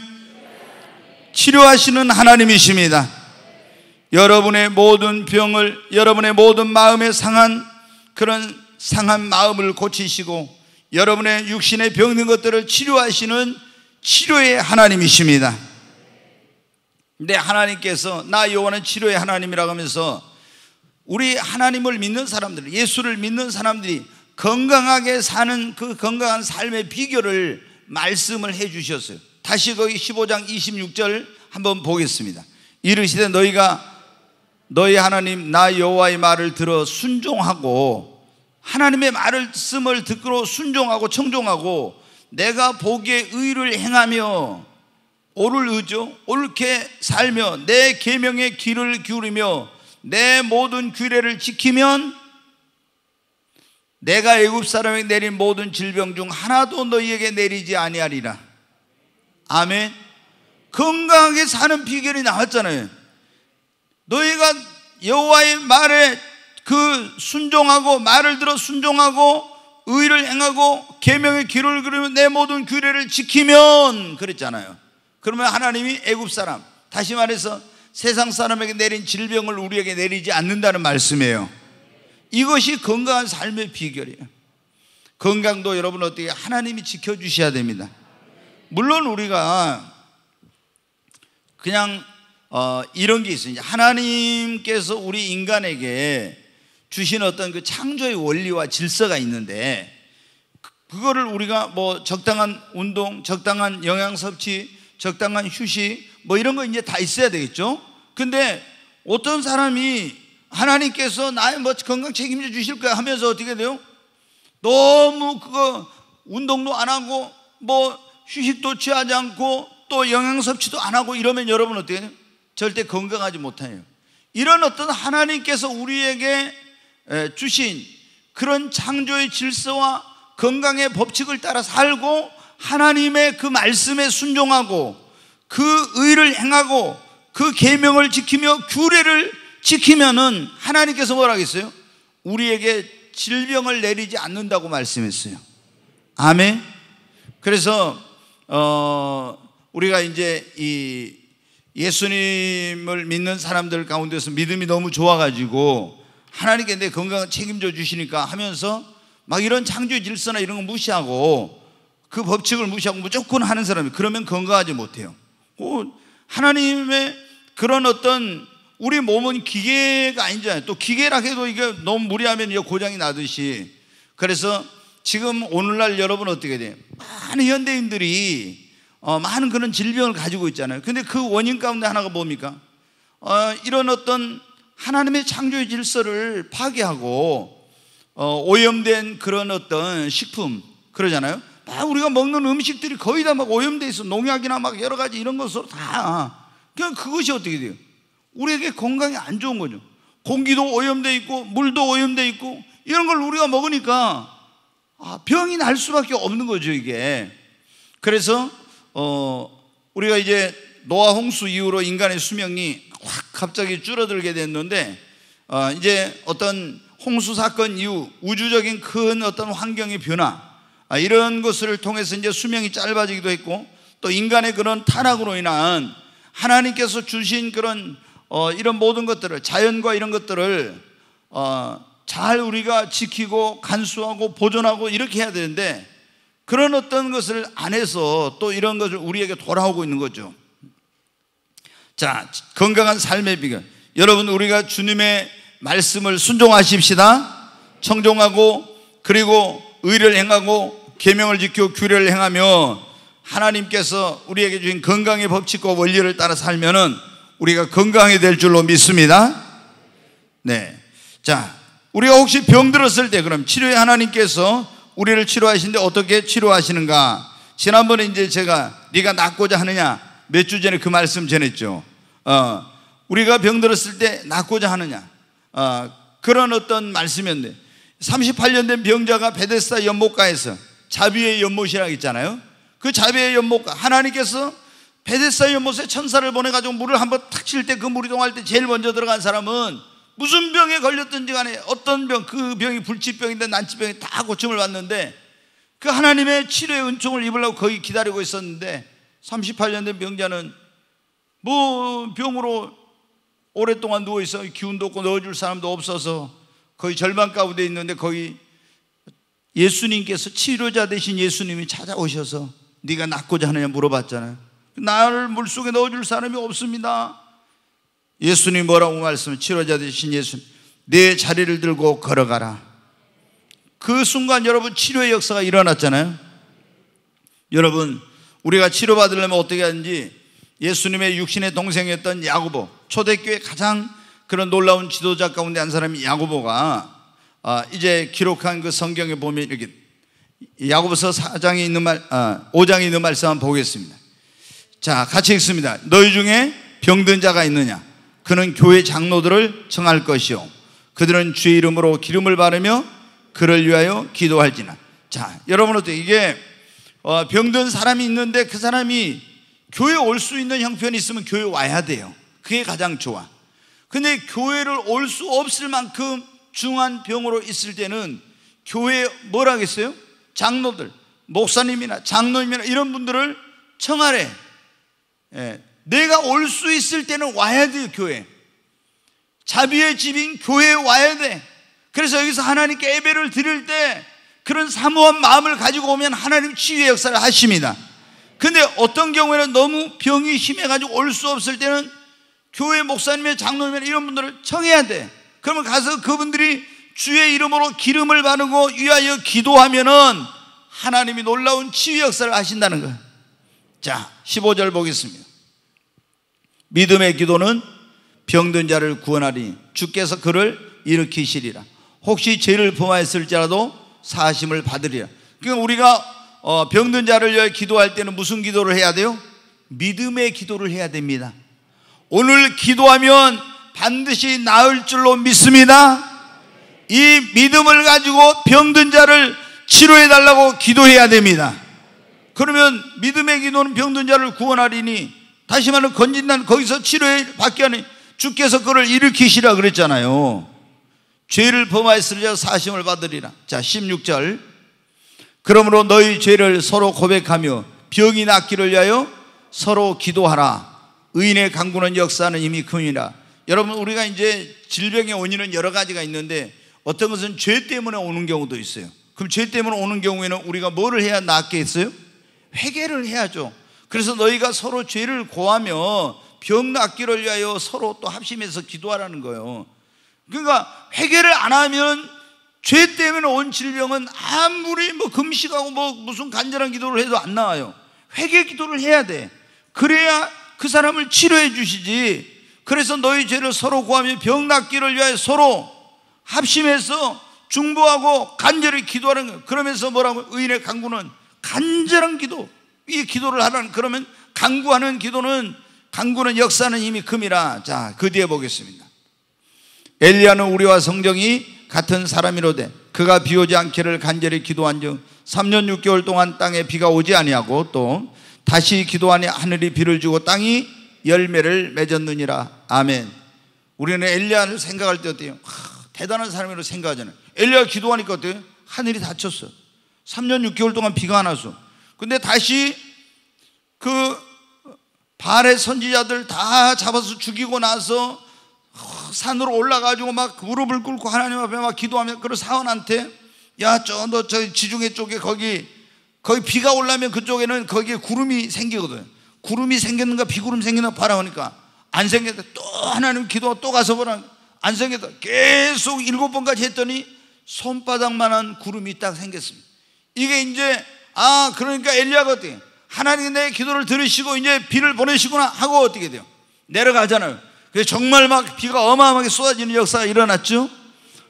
치료하시는 하나님이십니다. 여러분의 모든 병을, 여러분의 모든 마음에 상한 그런 상한 마음을 고치시고 여러분의 육신에 병든 것들을 치료하시는 치료의 하나님이십니다. 근데 네, 하나님께서 나 요한은 치료의 하나님이라고 하면서 우리 하나님을 믿는 사람들, 예수를 믿는 사람들이 건강하게 사는 그 건강한 삶의 비결을 말씀을 해 주셨어요. 다시 거기 15장 26절 한번 보겠습니다. 이르시되 너희가 너희 하나님 나 여호와의 말을 들어 순종하고 하나님의 말씀을 듣고 순종하고 청종하고 내가 보기에 의를 행하며 오를 의죠 옳게 살며 내 계명의 귀를 기울이며 내 모든 규례를 지키면 내가 애굽 사람에게 내린 모든 질병 중 하나도 너희에게 내리지 아니하리라. 아멘. 건강하게 사는 비결이 나왔잖아요. 너희가 여호와의 말에 그 순종하고 말을 들어 순종하고 의를 행하고 계명의 길을 그리며 내 모든 규례를 지키면 그랬잖아요. 그러면 하나님이 애굽 사람 다시 말해서 세상 사람에게 내린 질병을 우리에게 내리지 않는다는 말씀이에요. 이것이 건강한 삶의 비결이에요. 건강도 여러분 어떻게 하나님이 지켜주셔야 됩니다. 물론 우리가 그냥 어, 이런 게있습니 하나님께서 우리 인간에게 주신 어떤 그 창조의 원리와 질서가 있는데 그거를 우리가 뭐 적당한 운동, 적당한 영양 섭취, 적당한 휴식 뭐 이런 거 이제 다 있어야 되겠죠. 근데 어떤 사람이 하나님께서 나의 뭐 건강 책임져 주실 거야 하면서 어떻게 돼요? 너무 그거 운동도 안 하고 뭐 휴식도 취하지 않고 또 영양 섭취도 안 하고 이러면 여러분 어떻게 돼요? 절대 건강하지 못해요. 이런 어떤 하나님께서 우리에게 주신 그런 창조의 질서와 건강의 법칙을 따라 살고 하나님의 그 말씀에 순종하고 그 의를 행하고 그 계명을 지키며 규례를 지키면은 하나님께서 뭐라고 했어요? 우리에게 질병을 내리지 않는다고 말씀했어요. 아멘. 그래서 어 우리가 이제 이 예수님을 믿는 사람들 가운데서 믿음이 너무 좋아가지고 하나님께 내 건강 책임져 주시니까 하면서 막 이런 창조 질서나 이런 거 무시하고 그 법칙을 무시하고 무조건 하는 사람이 그러면 건강하지 못해요. 하나님의 그런 어떤 우리 몸은 기계가 아니잖아요. 또 기계라 해도 이게 너무 무리하면 이 고장이 나듯이. 그래서 지금 오늘날 여러분 어떻게 돼요? 많은 현대인들이 어, 많은 그런 질병을 가지고 있잖아요. 근데 그 원인 가운데 하나가 뭡니까? 어, 이런 어떤 하나님의 창조의 질서를 파괴하고 어, 오염된 그런 어떤 식품 그러잖아요. 막 우리가 먹는 음식들이 거의 다 막 오염돼 있어. 농약이나 막 여러 가지 이런 것으로 다 그냥 그것이 어떻게 돼요? 우리에게 건강이 안 좋은 거죠. 공기도 오염돼 있고 물도 오염돼 있고 이런 걸 우리가 먹으니까 아, 병이 날 수밖에 없는 거죠 이게. 그래서 어, 우리가 이제 노아 홍수 이후로 인간의 수명이 확 갑자기 줄어들게 됐는데 어, 이제 어떤 홍수 사건 이후 우주적인 큰 어떤 환경의 변화 아, 이런 것을 통해서 이제 수명이 짧아지기도 했고 또 인간의 그런 타락으로 인한 하나님께서 주신 그런 어, 이런 모든 것들을 자연과 이런 것들을 어, 잘 우리가 지키고 간수하고 보존하고 이렇게 해야 되는데 그런 어떤 것을 안 해서 또 이런 것을 우리에게 돌아오고 있는 거죠. 자, 건강한 삶의 비결. 여러분 우리가 주님의 말씀을 순종하십시다. 청종하고 그리고 의를 행하고 계명을 지키고 규례를 행하며 하나님께서 우리에게 주신 건강의 법칙과 원리를 따라 살면은 우리가 건강이 될 줄로 믿습니다. 네. 자, 우리가 혹시 병들었을 때 그럼 치료에 하나님께서 우리를 치료하시는데 어떻게 치료하시는가? 지난번에 이제 제가 네가 낫고자 하느냐 몇 주 전에 그 말씀 전했죠. 어, 우리가 병들었을 때 낫고자 하느냐 어, 그런 어떤 말씀이었는데 38년 된 병자가 베데스다 연못가에서 자비의 연못이라고 했잖아요. 그 자비의 연못 하나님께서 베데사다 연못에 천사를 보내가지고 물을 한번 탁 칠 때 그 물이 동할 때 제일 먼저 들어간 사람은 무슨 병에 걸렸든지 간에 어떤 병, 그 병이 불치병인데 난치병이 다 고침을 받는데 그 하나님의 치료의 은총을 입으려고 거의 기다리고 있었는데 38년 된 병자는 뭐 병으로 오랫동안 누워있어 기운도 없고 넣어줄 사람도 없어서 거의 절망 가운데 있는데 거의 예수님께서 치료자 되신 예수님이 찾아오셔서 네가 낳고자 하느냐 물어봤잖아요. 나를 물속에 넣어줄 사람이 없습니다. 예수님 뭐라고 말씀해? 치료자 되신 예수님, 내 자리를 들고 걸어가라. 그 순간 여러분 치료의 역사가 일어났잖아요. 여러분 우리가 치료받으려면 어떻게 하는지 예수님의 육신의 동생이었던 야고보 초대교회 가장 그런 놀라운 지도자 가운데 한 사람이 야고보가 아, 이제 기록한 그 성경에 보면 이렇게 야고보서 4장에 있는 말, 아, 5장에 있는 말씀 한번 보겠습니다. 자, 같이 읽습니다. 너희 중에 병든 자가 있느냐? 그는 교회 장로들을 청할 것이요. 그들은 주의 이름으로 기름을 바르며 그를 위하여 기도할지나. 자, 여러분 어때 이게 어, 병든 사람이 있는데 그 사람이 교회 올 수 있는 형편이 있으면 교회 와야 돼요. 그게 가장 좋아. 근데 교회를 올 수 없을 만큼 중한 병으로 있을 때는 교회 뭐라 하겠어요? 장로들, 목사님이나 장로님이나 이런 분들을 청하래. 예, 내가 올 수 있을 때는 와야 돼요, 교회. 자비의 집인 교회에 와야 돼. 그래서 여기서 하나님께 예배를 드릴 때 그런 사모한 마음을 가지고 오면 하나님 치유의 역사를 하십니다. 근데 어떤 경우에는 너무 병이 심해가지고 올 수 없을 때는 교회 목사님의 장로님이나 이런 분들을 청해야 돼. 그러면 가서 그분들이 주의 이름으로 기름을 바르고 위하여 기도하면은 하나님이 놀라운 치유 역사를 하신다는 거 자, 15절 보겠습니다. 믿음의 기도는 병든 자를 구원하리 주께서 그를 일으키시리라. 혹시 죄를 범하였을지라도 사심을 받으리라. 그러니까 우리가 어, 병든 자를 위해 기도할 때는 무슨 기도를 해야 돼요? 믿음의 기도를 해야 됩니다. 오늘 기도하면 반드시 나을 줄로 믿습니다. 이 믿음을 가지고 병든 자를 치료해 달라고 기도해야 됩니다. 그러면 믿음의 기도는 병든 자를 구원하리니 다시 말해 건진단 거기서 치료해 받게 하니 주께서 그를 일으키시라 그랬잖아요. 죄를 범하였을 자 사심을 받으리라. 자, 16절. 그러므로 너희 죄를 서로 고백하며 병이 낫기를 위하여 서로 기도하라. 의인의 강구는 역사는 이미 금이라. 여러분, 우리가 이제 질병의 원인은 여러 가지가 있는데 어떤 것은 죄 때문에 오는 경우도 있어요. 그럼 죄 때문에 오는 경우에는 우리가 뭐를 해야 낫겠어요? 회개를 해야죠. 그래서 너희가 서로 죄를 고하며 병 낫기를 위하여 서로 또 합심해서 기도하라는 거예요. 그러니까 회개를 안 하면 죄 때문에 온 질병은 아무리 뭐 금식하고 뭐 무슨 간절한 기도를 해도 안 나와요. 회개 기도를 해야 돼. 그래야 그 사람을 치료해 주시지. 그래서 너희 죄를 서로 고하며 병 낫기를 위하여 서로 합심해서 중보하고 간절히 기도하는 거예요. 그러면서 뭐라고 의인의 강구는 간절한 기도. 이 기도를 하라는 그러면 강구하는 기도는 강구는 역사는 이미 금이라. 자, 그 뒤에 보겠습니다. 엘리야는 우리와 성정이 같은 사람이로되 그가 비 오지 않기를 간절히 기도한즉 3년 6개월 동안 땅에 비가 오지 아니하고 또 다시 기도하니 하늘이 비를 주고 땅이 열매를 맺었느니라. 아멘. 우리는 엘리야를 생각할 때 어때요? 대단한 사람으로 생각하잖아요. 엘리야 기도하니까 어때요? 하늘이 닫혔어. 3년 6개월 동안 비가 안 와서. 근데 다시 그 발의 선지자들 다 잡아서 죽이고 나서 산으로 올라가지고 막 무릎을 꿇고 하나님 앞에 막 기도하면 그런 사원한테 야저너저 지중해 쪽에 거기 거기 비가 올라면 그쪽에는 거기에 구름이 생기거든. 구름이 생겼는가 비구름 생겼나 바라보니까안 생겼다. 또 하나님 기도 또 가서 보라. 안생겼다 계속 일곱 번까지 했더니 손바닥만한 구름이 딱 생겼습니다. 이게 이제 아 그러니까 엘리야가 어떻 하나님 내 기도를 들으시고 이제 비를 보내시구나 하고 어떻게 돼요? 내려가잖아요. 그래서 정말 막 비가 어마어마하게 쏟아지는 역사가 일어났죠.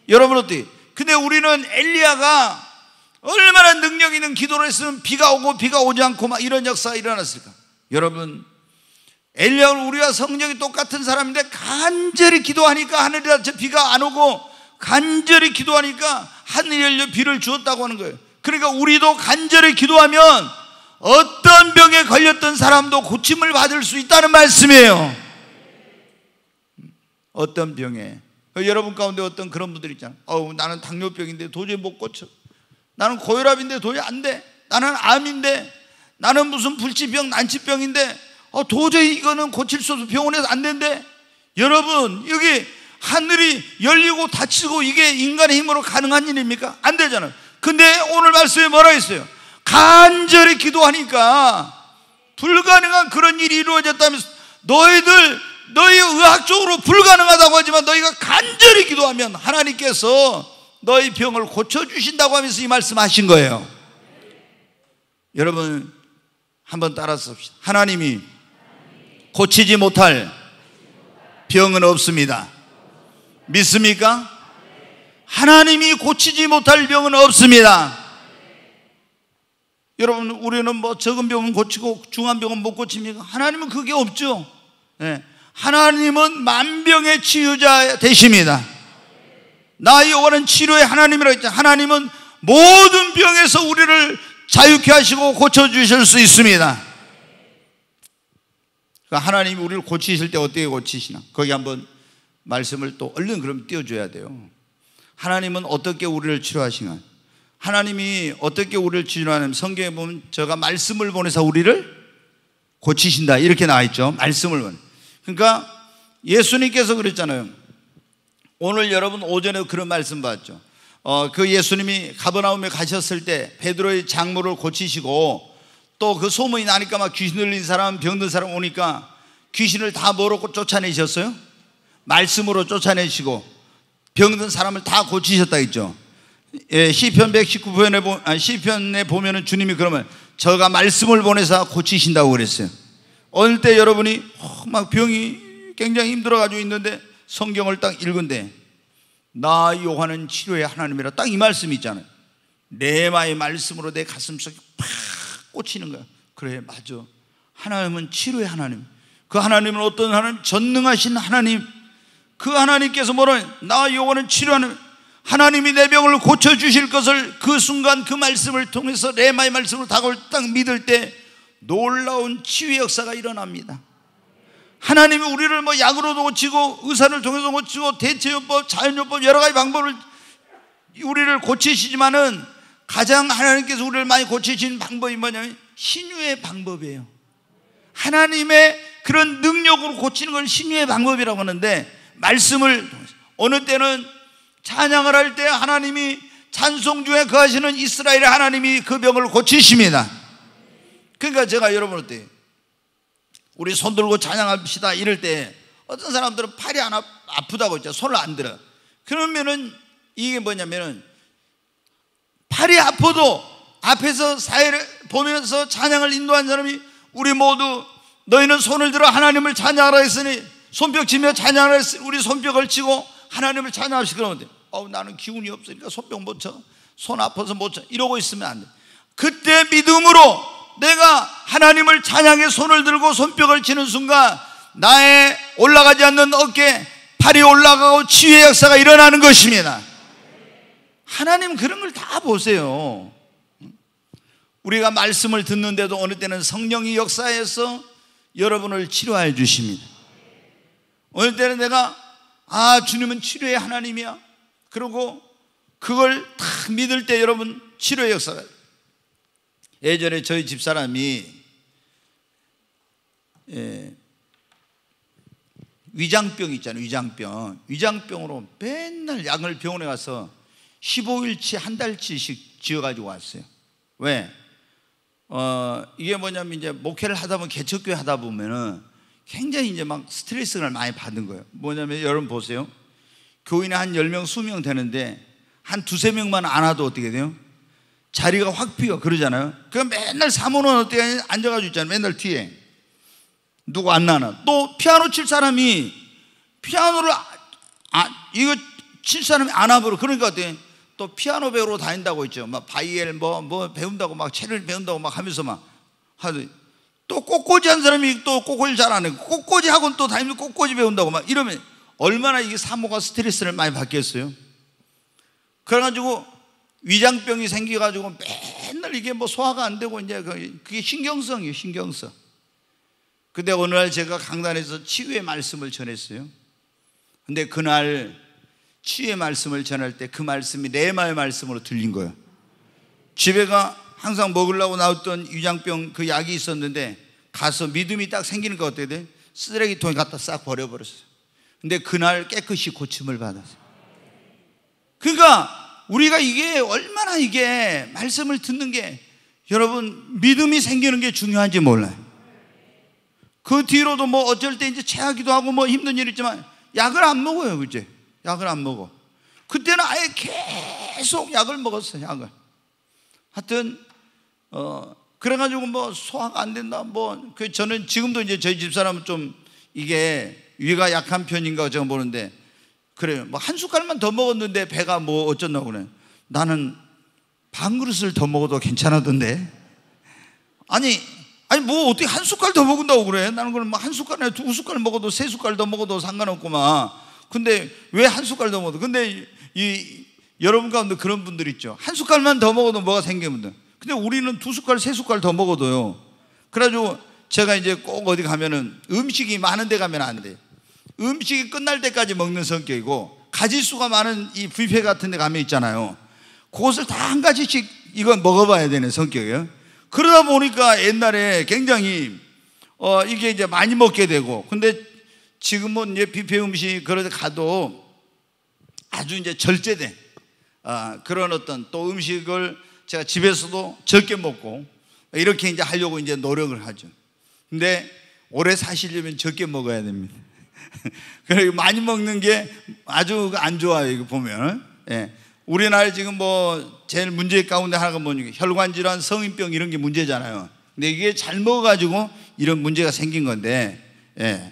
여러분 어때? 근데 우리는 엘리야가 얼마나 능력 있는 기도를 했으면 비가 오고 비가 오지 않고 막 이런 역사가 일어났을까? 여러분 엘리야는 우리와 성령이 똑같은 사람인데 간절히 기도하니까 하늘이 닫혀 비가 안 오고 간절히 기도하니까 하늘이 열려 비를 주었다고 하는 거예요. 그러니까 우리도 간절히 기도하면 어떤 병에 걸렸던 사람도 고침을 받을 수 있다는 말씀이에요. 어떤 병에 그 여러분 가운데 어떤 그런 분들 있잖아요. 어 나는 당뇨병인데 도저히 못 고쳐. 나는 고혈압인데 도저히 안 돼. 나는 암인데 나는 무슨 불치병 난치병인데 어, 도저히 이거는 고칠 수 없어. 병원에서 안 된대. 여러분, 여기 하늘이 열리고 닫히고 이게 인간의 힘으로 가능한 일입니까? 안 되잖아요. 근데 오늘 말씀에 뭐라 했어요? 간절히 기도하니까 불가능한 그런 일이 이루어졌다면서 너희들 너희 의학적으로 불가능하다고 하지만 너희가 간절히 기도하면 하나님께서 너희 병을 고쳐 주신다고 하면서 이 말씀하신 거예요. 여러분 한번 따라서 합시다. 하나님이 고치지 못할 병은 없습니다. 믿습니까? 하나님이 고치지 못할 병은 없습니다. 여러분, 우리는 뭐 적은 병은 고치고 중한 병은 못 고칩니까? 하나님은 그게 없죠. 네. 하나님은 만병의 치유자 되십니다. 나여호와 치료의 하나님이라고 했죠. 하나님은 모든 병에서 우리를 자유케 하시고 고쳐 주실 수 있습니다. 그러니까 하나님이 우리를 고치실 때 어떻게 고치시나? 거기 한번 말씀을 또 얼른 그럼 띄워줘야 돼요. 하나님은 어떻게 우리를 치료하시나? 하나님이 어떻게 우리를 치료하는 성경에 보면 저가 말씀을 보내서 우리를 고치신다 이렇게 나와 있죠. 말씀을 보내. 그러니까 예수님께서 그랬잖아요. 오늘 여러분 오전에 그런 말씀 봤죠. 어, 그 예수님이 가버나움에 가셨을 때 베드로의 장모를 고치시고 또그 소문이 나니까 막 귀신 들린 사람, 병든 사람 오니까 귀신을 다 뭐로 쫓아내셨어요? 말씀으로 쫓아내시고 병든 사람을 다 고치셨다 했죠. 예, 시편 119편에 보, 아 시편에 보면은 주님이 그러면 저가 말씀을 보내서 고치신다고 그랬어요. 어느 때 여러분이 어, 막 병이 굉장히 힘들어 가지고 있는데 성경을 딱 읽은데 나 요한은 치료의 하나님이라 딱 이 말씀이 있잖아요. 레마의 말씀으로 내 가슴속에 팍 꽂히는 거야. 그래, 맞아. 하나님은 치료의 하나님. 그 하나님은 어떤 하나님? 전능하신 하나님. 그 하나님께서 뭐라, 나 요거는 치료하는, 하나님이 내 병을 고쳐주실 것을 그 순간 그 말씀을 통해서 레마의 말씀을 다골딱 믿을 때 놀라운 치유 의 역사가 일어납니다. 하나님이 우리를 뭐 약으로도 고치고 의사를 통해서 고치고 대체요법, 자연요법 여러 가지 방법을 우리를 고치시지만은 가장 하나님께서 우리를 많이 고치신 방법이 뭐냐면 신유의 방법이에요. 하나님의 그런 능력으로 고치는 걸 신유의 방법이라고 하는데 말씀을 어느 때는 찬양을 할 때 하나님이 찬송 중에 거하시는 이스라엘의 하나님이 그 병을 고치십니다. 그러니까 제가 여러분 때 우리 손 들고 찬양합시다 이럴 때 어떤 사람들은 팔이 안 아프다고 했죠. 손을 안 들어. 그러면은 이게 뭐냐면은 팔이 아파도 앞에서 사회를 보면서 찬양을 인도한 사람이 우리 모두 너희는 손을 들어 하나님을 찬양하라 했으니 손뼉 치며 찬양을 했으니 우리 손뼉을 치고 하나님을 찬양하시 그러면 돼. 어 나는 기운이 없으니까 손뼉 못 쳐. 손 아파서 못 쳐. 이러고 있으면 안 돼. 그때 믿음으로 내가 하나님을 찬양해 손을 들고 손뼉을 치는 순간 나의 올라가지 않는 어깨 팔이 올라가고 치유의 역사가 일어나는 것입니다. 하나님 그런 걸 다 보세요. 우리가 말씀을 듣는데도 어느 때는 성령이 역사해서 여러분을 치료해 주십니다. 어느 때는 내가 아 주님은 치료의 하나님이야. 그리고 그걸 딱 믿을 때 여러분 치료의 역사가 예전에 저희 집사람이 예, 위장병 있잖아요. 위장병. 위장병으로 맨날 약을 병원에 가서 15일치 한 달치씩 지어가지고 왔어요. 왜? 어, 이게 뭐냐면 이제 목회를 하다 보면 개척교회 하다 보면은 굉장히 이제 막 스트레스를 많이 받는 거예요. 뭐냐면 여러분 보세요. 교인이 한 10명, 20명 되는데 한 두세 명만 안 와도 어떻게 돼요? 자리가 확 비어 그러잖아요. 그 맨날 사모는 어떻게 앉아가지고 있잖아요. 맨날 뒤에. 누구 안 나나. 또 피아노 칠 사람이 피아노를 아, 이거 칠 사람이 안 와버려. 그러니까 어때? 또 피아노 배우러 다닌다고 했죠. 막 바이엘 뭐, 뭐 배운다고 막 체를 배운다고 막 하면서 막 하더니 또 꽃꽂이 한 사람이 또 꽃꽂이 잘하는 꽃꽂이 학원 또 다니면 꽃꽂이 배운다고 막 이러면 얼마나 이게 사모가 스트레스를 많이 받겠어요. 그래가지고 위장병이 생겨가지고 맨날 이게 뭐 소화가 안 되고 이제 그, 그게 신경성이에요, 신경성. 근데 어느 날 제가 강단에서 치유의 말씀을 전했어요. 근데 그날 치의 말씀을 전할 때 그 말씀이 내마의 말씀으로 들린 거예요. 집에가 항상 먹으려고 나왔던 위장병 그 약이 있었는데 가서 믿음이 딱 생기는 거 어떻게 쓰레기통에 갖다 싹 버려버렸어요. 근데 그날 깨끗이 고침을 받았어요. 그러니까 우리가 이게 얼마나 이게 말씀을 듣는 게 여러분 믿음이 생기는 게 중요한지 몰라요. 그 뒤로도 뭐 어쩔 때 이제 체하기도 하고 뭐 힘든 일 있지만 약을 안 먹어요, 이제. 약을 안 먹어. 그때는 아예 계속 약을 먹었어, 약을. 하여튼, 어, 그래가지고 뭐 소화가 안 된다. 뭐, 그 저는 지금도 이제 저희 집사람은 좀 이게 위가 약한 편인가 제가 보는데, 그래요. 뭐한 숟갈만 더 먹었는데 배가 뭐 어쩌나 그래. 나는 반 그릇을 더 먹어도 괜찮아던데 아니, 아니 뭐 어떻게 한 숟갈 더 먹은다고 그래? 나는 그럼 뭐한 숟갈에 두 숟갈 먹어도 세 숟갈 더 먹어도 상관없구만 근데 왜 한 숟갈 더 먹어도 근데 이 여러분 가운데 그런 분들 있죠. 한 숟갈만 더 먹어도 뭐가 생기면 돼. 근데 우리는 두 숟갈, 세 숟갈 더 먹어도요. 그래가지고 제가 이제 꼭 어디 가면은 음식이 많은 데 가면 안 돼. 음식이 끝날 때까지 먹는 성격이고 가지수가 많은 이 뷔페 같은 데 가면 있잖아요. 그것을 다 한 가지씩 이건 먹어봐야 되는 성격이에요. 그러다 보니까 옛날에 굉장히 어, 이게 이제 많이 먹게 되고 근데 지금은 이제 뷔페 음식 그러다 가도 아주 이제 절제된 아, 그런 어떤 또 음식을 제가 집에서도 적게 먹고 이렇게 이제 하려고 이제 노력을 하죠. 근데 오래 사시려면 적게 먹어야 됩니다. 그래 많이 먹는 게 아주 안 좋아요. 이거 보면. 예. 우리나라에 지금 뭐 제일 문제 가운데 하나가 뭐냐. 혈관 질환, 성인병 이런 게 문제잖아요. 근데 이게 잘 먹어가지고 이런 문제가 생긴 건데, 예.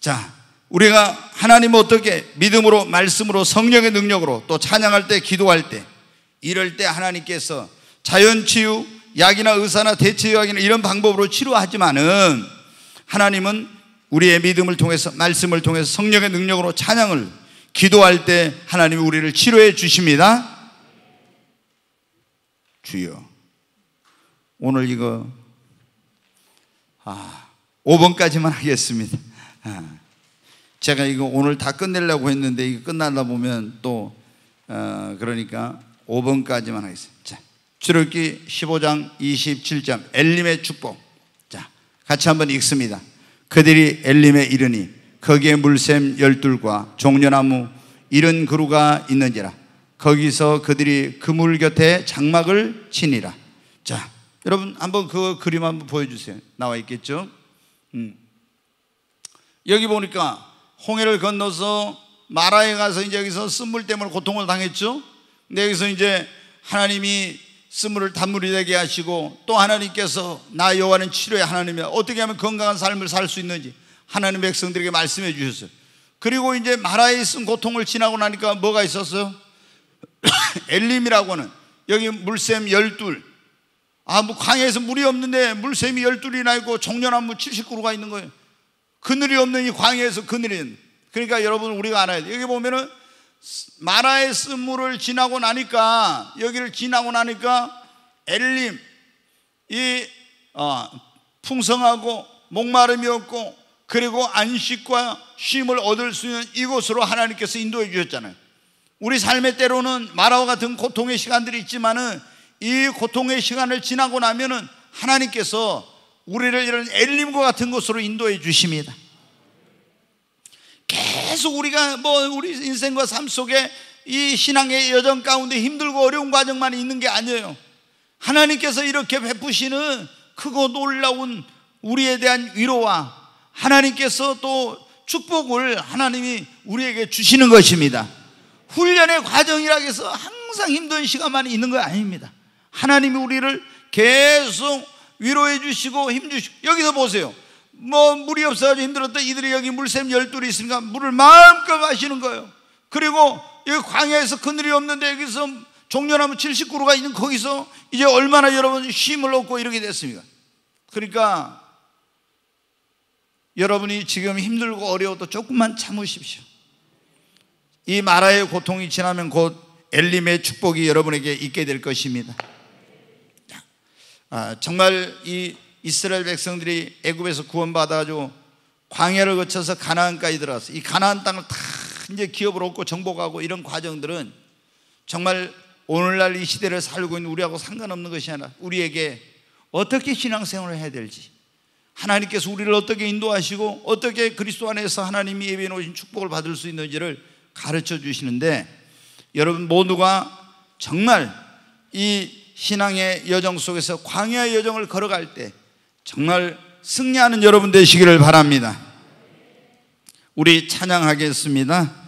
자, 우리가 하나님 어떻게 믿음으로 말씀으로 성령의 능력으로 또 찬양할 때 기도할 때 이럴 때 하나님께서 자연 치유 약이나 의사나 대체 의학이나 이런 방법으로 치료하지만은 하나님은 우리의 믿음을 통해서 말씀을 통해서 성령의 능력으로 찬양을 기도할 때 하나님이 우리를 치료해 주십니다. 주여. 오늘 이거 아 5번까지만 하겠습니다. 예. 제가 이거 오늘 다 끝내려고 했는데 이거 끝나다 보면 또 어, 그러니까 5번까지만 하겠습니다. 자, 출애기 15장 27절 엘림의 축복. 자, 같이 한번 읽습니다. 그들이 엘림에 이르니 거기에 물샘 열둘과 종려나무 이른 그루가 있는지라 거기서 그들이 그물 곁에 장막을 치니라. 자, 여러분 한번 그 그림 한번 보여주세요. 나와 있겠죠? 음. 여기 보니까 홍해를 건너서 마라에 가서 이제 여기서 쓴물 때문에 고통을 당했죠. 근데 여기서 이제 하나님이 쓴물을 단물이 되게 하시고 또 하나님께서 나 여호와는 치료의 하나님이야. 어떻게 하면 건강한 삶을 살 수 있는지 하나님 백성들에게 말씀해 주셨어요. 그리고 이제 마라에 쓴 고통을 지나고 나니까 뭐가 있었어요? 엘림이라고 는 여기 물샘 열둘 아, 뭐 강에서 물이 없는데 물샘이 열둘이나 있고 종려나무 7그루가 있는 거예요. 그늘이 없는 이 광야에서 그늘인 그러니까 여러분 우리가 알아야 돼. 여기 보면은 마라의 쓴물을 지나고 나니까 여기를 지나고 나니까 엘림 이 어, 풍성하고 목마름이 없고 그리고 안식과 쉼을 얻을 수 있는 이곳으로 하나님께서 인도해 주셨잖아요. 우리 삶의 때로는 마라와 같은 고통의 시간들이 있지만은 이 고통의 시간을 지나고 나면은 하나님께서 우리를 이런 엘림과 같은 곳으로 인도해 주십니다. 계속 우리가 뭐 우리 인생과 삶 속에 이 신앙의 여정 가운데 힘들고 어려운 과정만 있는 게 아니에요. 하나님께서 이렇게 베푸시는 크고 놀라운 우리에 대한 위로와 하나님께서 또 축복을 하나님이 우리에게 주시는 것입니다. 훈련의 과정이라 해서 항상 힘든 시간만 있는 거 아닙니다. 하나님이 우리를 계속 위로해 주시고 힘 주시고 여기서 보세요 뭐 물이 없어가 힘들었다 이들이 여기 물샘 열둘이 있으니까 물을 마음껏 마시는 거예요 그리고 여기 광야에서 그늘이 없는데 여기서 종려나무 70그루가 있는 거기서 이제 얼마나 여러분 쉼을 얻고 이렇게 됐습니까 그러니까 여러분이 지금 힘들고 어려워도 조금만 참으십시오 이 마라의 고통이 지나면 곧 엘림의 축복이 여러분에게 있게 될 것입니다 아, 정말 이 이스라엘 백성들이 애굽에서 구원받아가지고 광야를 거쳐서 가나안까지 들어왔어. 이 가나안 땅을 다 이제 기업을 얻고 정복하고 이런 과정들은 정말 오늘날 이 시대를 살고 있는 우리하고 상관없는 것이 아니라 우리에게 어떻게 신앙생활을 해야 될지 하나님께서 우리를 어떻게 인도하시고 어떻게 그리스도 안에서 하나님이 예배해 놓으신 축복을 받을 수 있는지를 가르쳐 주시는데 여러분 모두가 정말 이 신앙의 여정 속에서 광야의 여정을 걸어갈 때 정말 승리하는 여러분 되시기를 바랍니다. 우리 찬양하겠습니다.